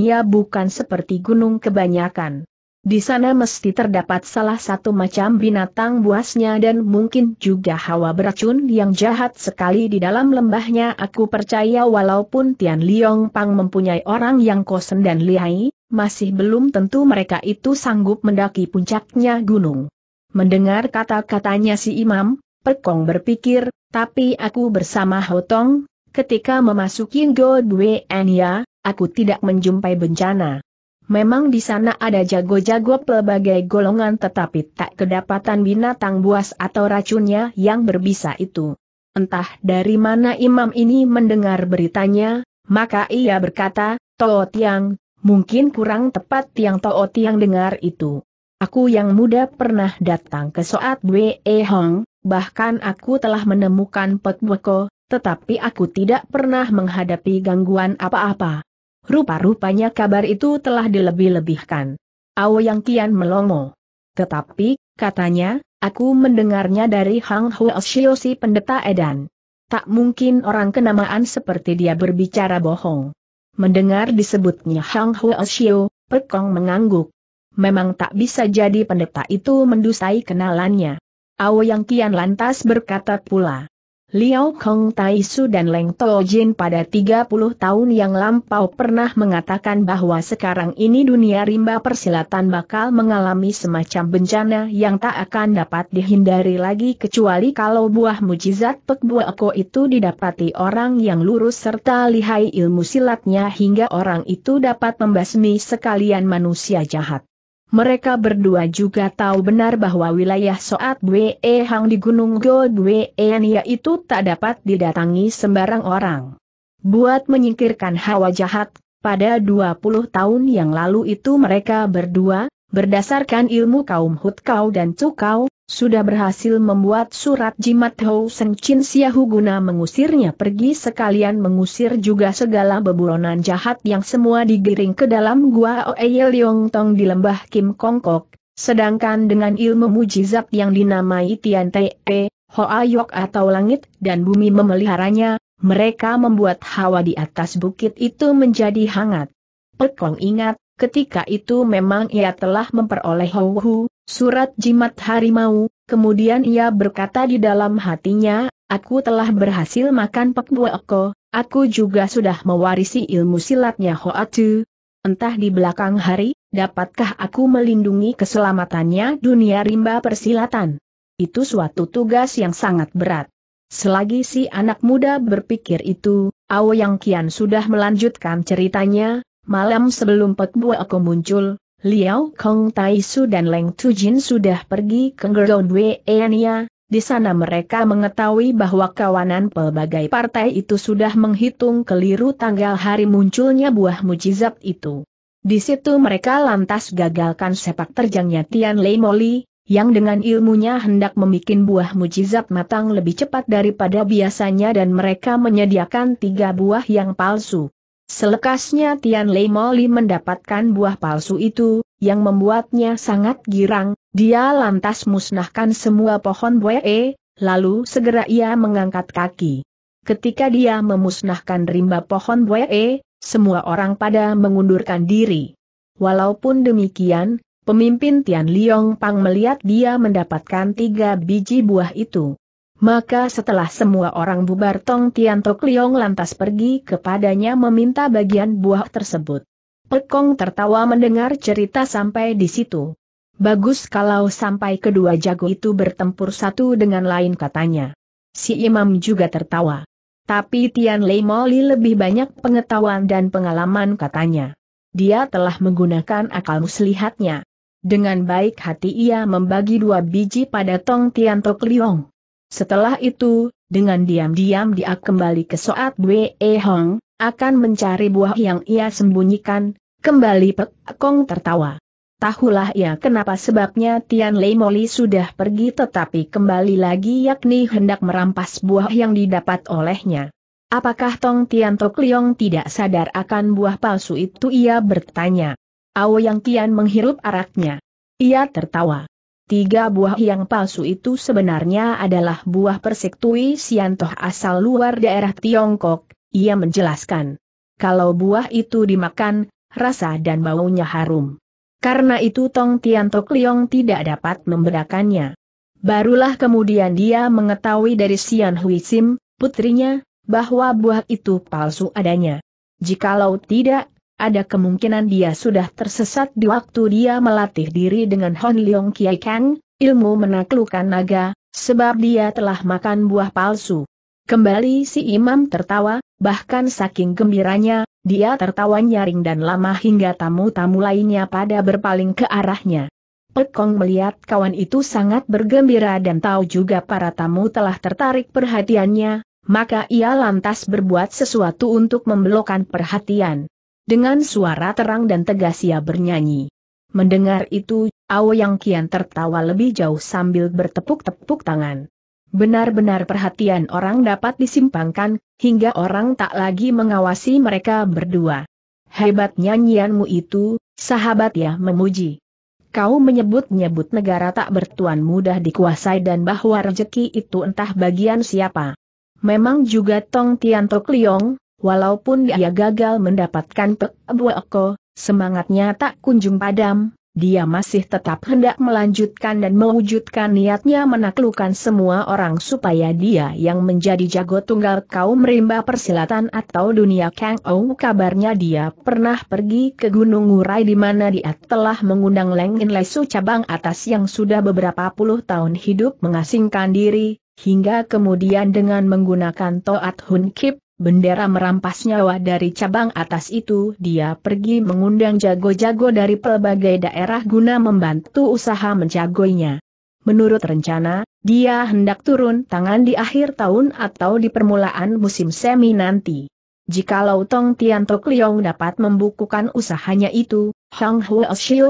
ya bukan seperti gunung kebanyakan. Di sana mesti terdapat salah satu macam binatang buasnya dan mungkin juga hawa beracun yang jahat sekali di dalam lembahnya aku percaya walaupun Tian Liong Pang mempunyai orang yang kosen dan lihai, masih belum tentu mereka itu sanggup mendaki puncaknya gunung. Mendengar kata-katanya si imam, Perkong berpikir, tapi aku bersama Hotong, ketika memasuki Godwe Enya, aku tidak menjumpai bencana. Memang di sana ada jago-jago pelbagai golongan tetapi tak kedapatan binatang buas atau racunnya yang berbisa itu. Entah dari mana imam ini mendengar beritanya, maka ia berkata, Toh Tiang, mungkin kurang tepat yang Toh Tiang dengar itu. Aku yang muda pernah datang ke Soat Bwe e Hong, bahkan aku telah menemukan Potwoko, tetapi aku tidak pernah menghadapi gangguan apa-apa. Rupa-rupanya kabar itu telah dilebih-lebihkan. Yang kian melongo. Tetapi, katanya, aku mendengarnya dari Hang Huo si pendeta Edan. Tak mungkin orang kenamaan seperti dia berbicara bohong. Mendengar disebutnya Hang Huo Shio, Pekong mengangguk. Memang tak bisa jadi pendeta itu mendusai kenalannya. Yang Kian lantas berkata pula. Liao Kong Tai Su dan Leng Jin pada 30 tahun yang lampau pernah mengatakan bahwa sekarang ini dunia rimba persilatan bakal mengalami semacam bencana yang tak akan dapat dihindari lagi kecuali kalau buah mujizat Pek Buako itu didapati orang yang lurus serta lihai ilmu silatnya hingga orang itu dapat membasmi sekalian manusia jahat. Mereka berdua juga tahu benar bahwa wilayah Soat Bwe Hang di Gunung Gold Bwe Nia itu tak dapat didatangi sembarang orang. Buat menyingkirkan hawa jahat, pada 20 tahun yang lalu itu mereka berdua, berdasarkan ilmu kaum Hutkau dan Cukau, sudah berhasil membuat surat jimat Hou Seng Chin Siahu guna mengusirnya pergi sekalian mengusir juga segala beburonan jahat yang semua digiring ke dalam gua Oeye Liong Tong di lembah Kim Kongkok, sedangkan dengan ilmu mujizat yang dinamai Tian Te Pe, Hoa Yok atau Langit dan Bumi memeliharanya, mereka membuat hawa di atas bukit itu menjadi hangat. Pekong ingat, ketika itu memang ia telah memperoleh Hou Hu, Surat jimat harimau, kemudian ia berkata di dalam hatinya, aku telah berhasil makan Pek aku juga sudah mewarisi ilmu silatnya Hoatu. Entah di belakang hari, dapatkah aku melindungi keselamatannya dunia rimba persilatan? Itu suatu tugas yang sangat berat. Selagi si anak muda berpikir itu, Ao Yang Kian sudah melanjutkan ceritanya, malam sebelum Pek Eko muncul, Liao Kong Tai dan Leng Tujin sudah pergi ke Gerondwe Enia, di sana mereka mengetahui bahwa kawanan pelbagai partai itu sudah menghitung keliru tanggal hari munculnya buah mujizat itu. Di situ mereka lantas gagalkan sepak terjangnya Tian Lei Moli, yang dengan ilmunya hendak membuat buah mujizat matang lebih cepat daripada biasanya dan mereka menyediakan tiga buah yang palsu. Selekasnya Tian Lei Moli mendapatkan buah palsu itu, yang membuatnya sangat girang, dia lantas musnahkan semua pohon buee, lalu segera ia mengangkat kaki. Ketika dia memusnahkan rimba pohon buee, semua orang pada mengundurkan diri. Walaupun demikian, pemimpin Tian Liong Pang melihat dia mendapatkan tiga biji buah itu. Maka setelah semua orang bubar Tong Tian Tok Liong lantas pergi kepadanya meminta bagian buah tersebut. Pekong tertawa mendengar cerita sampai di situ. Bagus kalau sampai kedua jago itu bertempur satu dengan lain katanya. Si imam juga tertawa. Tapi Tian Lei Moli lebih banyak pengetahuan dan pengalaman katanya. Dia telah menggunakan akal muslihatnya. Dengan baik hati ia membagi dua biji pada Tong Tian Tok Liong. Setelah itu, dengan diam-diam dia kembali ke Soat Wee e Hong, akan mencari buah yang ia sembunyikan, kembali Pek Kong tertawa. Tahulah ya kenapa sebabnya Tian Lei Moli sudah pergi tetapi kembali lagi yakni hendak merampas buah yang didapat olehnya. Apakah Tong Tian Tok Liong tidak sadar akan buah palsu itu ia bertanya. Ao Yang Tian menghirup araknya. Ia tertawa. Tiga buah yang palsu itu sebenarnya adalah buah persik Tui Siantoh asal luar daerah Tiongkok, ia menjelaskan. Kalau buah itu dimakan, rasa dan baunya harum. Karena itu Tong Tiantok Liong tidak dapat membedakannya. Barulah kemudian dia mengetahui dari Sian Hui Sim, putrinya, bahwa buah itu palsu adanya. Jikalau tidak, ada kemungkinan dia sudah tersesat di waktu dia melatih diri dengan Hon Leong Kiai Kang, ilmu menaklukkan naga, sebab dia telah makan buah palsu. Kembali si imam tertawa, bahkan saking gembiranya, dia tertawa nyaring dan lama hingga tamu-tamu lainnya pada berpaling ke arahnya. Pekong melihat kawan itu sangat bergembira dan tahu juga para tamu telah tertarik perhatiannya, maka ia lantas berbuat sesuatu untuk membelokkan perhatian. Dengan suara terang dan tegas ia bernyanyi. Mendengar itu, Ao Yang Kian tertawa lebih jauh sambil bertepuk-tepuk tangan. Benar-benar perhatian orang dapat disimpangkan, hingga orang tak lagi mengawasi mereka berdua. Hebat nyanyianmu itu, sahabat ya memuji. Kau menyebut-nyebut negara tak bertuan mudah dikuasai dan bahwa rezeki itu entah bagian siapa. Memang juga Tong Tian Tok Liong, Walaupun dia ya. gagal mendapatkan Pebuoko, semangatnya tak kunjung padam, dia masih tetap hendak melanjutkan dan mewujudkan niatnya menaklukkan semua orang supaya dia yang menjadi jago tunggal kaum rimba persilatan atau dunia Kang Ou kabarnya dia pernah pergi ke Gunung Ngurai di mana dia telah mengundang Leng In Lesu cabang atas yang sudah beberapa puluh tahun hidup mengasingkan diri, hingga kemudian dengan menggunakan Toat Hun Kip, Bendera merampas nyawa dari cabang atas itu dia pergi mengundang jago-jago dari pelbagai daerah guna membantu usaha menjagonya. Menurut rencana, dia hendak turun tangan di akhir tahun atau di permulaan musim semi nanti. Jikalau Tong Tian Tok Liong dapat membukukan usahanya itu, Hang Huo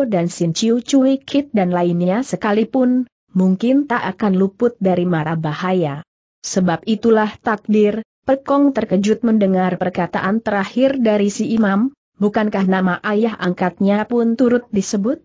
dan Xin Chiu Cui Kit dan lainnya sekalipun, mungkin tak akan luput dari mara bahaya. Sebab itulah takdir, Pekong terkejut mendengar perkataan terakhir dari si imam, bukankah nama ayah angkatnya pun turut disebut?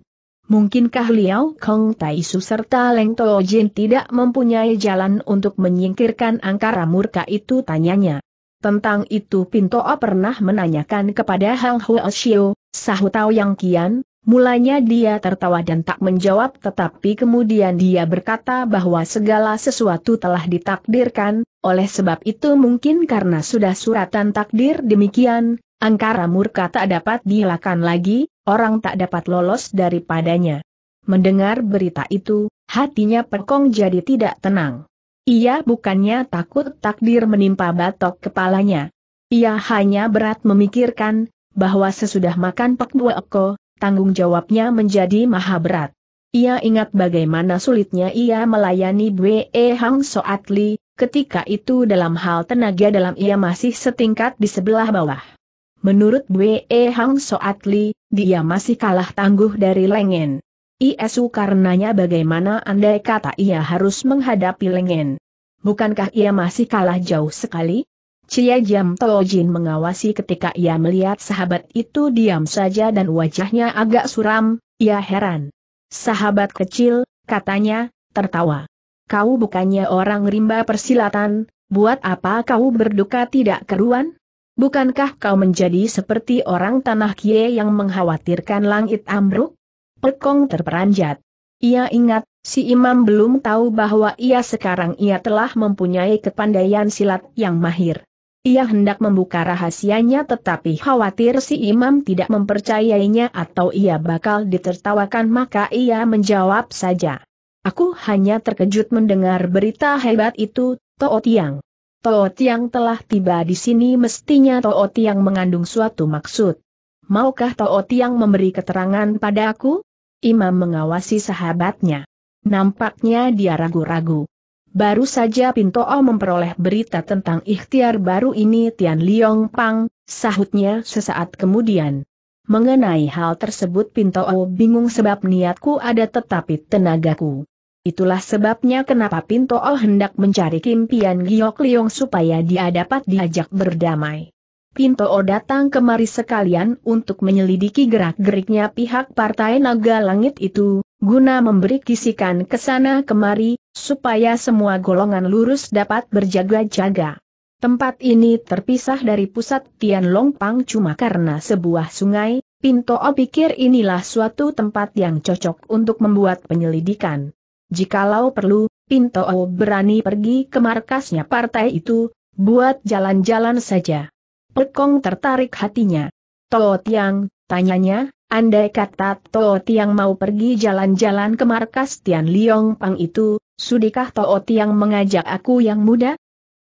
Mungkinkah Liao Kong Taisu serta Leng Tuo Jin tidak mempunyai jalan untuk menyingkirkan angkara murka itu tanyanya. Tentang itu Pintoa pernah menanyakan kepada Hang Huo Xiu, sahut Tao Yang Kian, mulanya dia tertawa dan tak menjawab tetapi kemudian dia berkata bahwa segala sesuatu telah ditakdirkan, oleh sebab itu mungkin karena sudah suratan takdir demikian, angkara murka tak dapat dielakkan lagi, orang tak dapat lolos daripadanya. Mendengar berita itu, hatinya Pekong jadi tidak tenang. Ia bukannya takut takdir menimpa batok kepalanya. Ia hanya berat memikirkan, bahwa sesudah makan Pek Dua Eko, tanggung jawabnya menjadi maha berat. Ia ingat bagaimana sulitnya ia melayani Bwe Hang Soatli ketika itu dalam hal tenaga dalam ia masih setingkat di sebelah bawah. Menurut Bwe Hang Soatli, dia masih kalah tangguh dari Lengen. Iesu karenanya bagaimana andai kata ia harus menghadapi Lengen. Bukankah ia masih kalah jauh sekali? Cia Jam Tojin mengawasi ketika ia melihat sahabat itu diam saja dan wajahnya agak suram, ia heran. Sahabat kecil, katanya, tertawa kau bukannya orang rimba persilatan, buat apa kau berduka tidak keruan? Bukankah kau menjadi seperti orang tanah kie yang mengkhawatirkan langit ambruk? Pekong terperanjat. Ia ingat, si imam belum tahu bahwa ia sekarang ia telah mempunyai kepandaian silat yang mahir. Ia hendak membuka rahasianya tetapi khawatir si imam tidak mempercayainya atau ia bakal ditertawakan maka ia menjawab saja. Aku hanya terkejut mendengar berita hebat itu, Toh Tiang. Toh Tiang telah tiba di sini mestinya Toh Tiang mengandung suatu maksud. Maukah Toh Tiang memberi keterangan pada aku? Imam mengawasi sahabatnya. Nampaknya dia ragu-ragu. Baru saja O memperoleh berita tentang ikhtiar baru ini Tian Liong Pang, sahutnya sesaat kemudian. Mengenai hal tersebut O bingung sebab niatku ada tetapi tenagaku. Itulah sebabnya kenapa Pinto Ol oh hendak mencari Kim Pian Giok Liong supaya dia dapat diajak berdamai. Pinto O oh datang kemari sekalian untuk menyelidiki gerak-geriknya pihak Partai Naga Langit itu, guna memberi kisikan ke sana kemari, supaya semua golongan lurus dapat berjaga-jaga. Tempat ini terpisah dari pusat Tian Pang cuma karena sebuah sungai, Pinto O oh pikir inilah suatu tempat yang cocok untuk membuat penyelidikan. Jikalau perlu, Pinto berani pergi ke markasnya partai itu, buat jalan-jalan saja. Pekong tertarik hatinya. Toh Tiang, tanyanya, andai kata Toh Tiang mau pergi jalan-jalan ke markas Tian Liong Pang itu, sudikah Toh Tiang mengajak aku yang muda?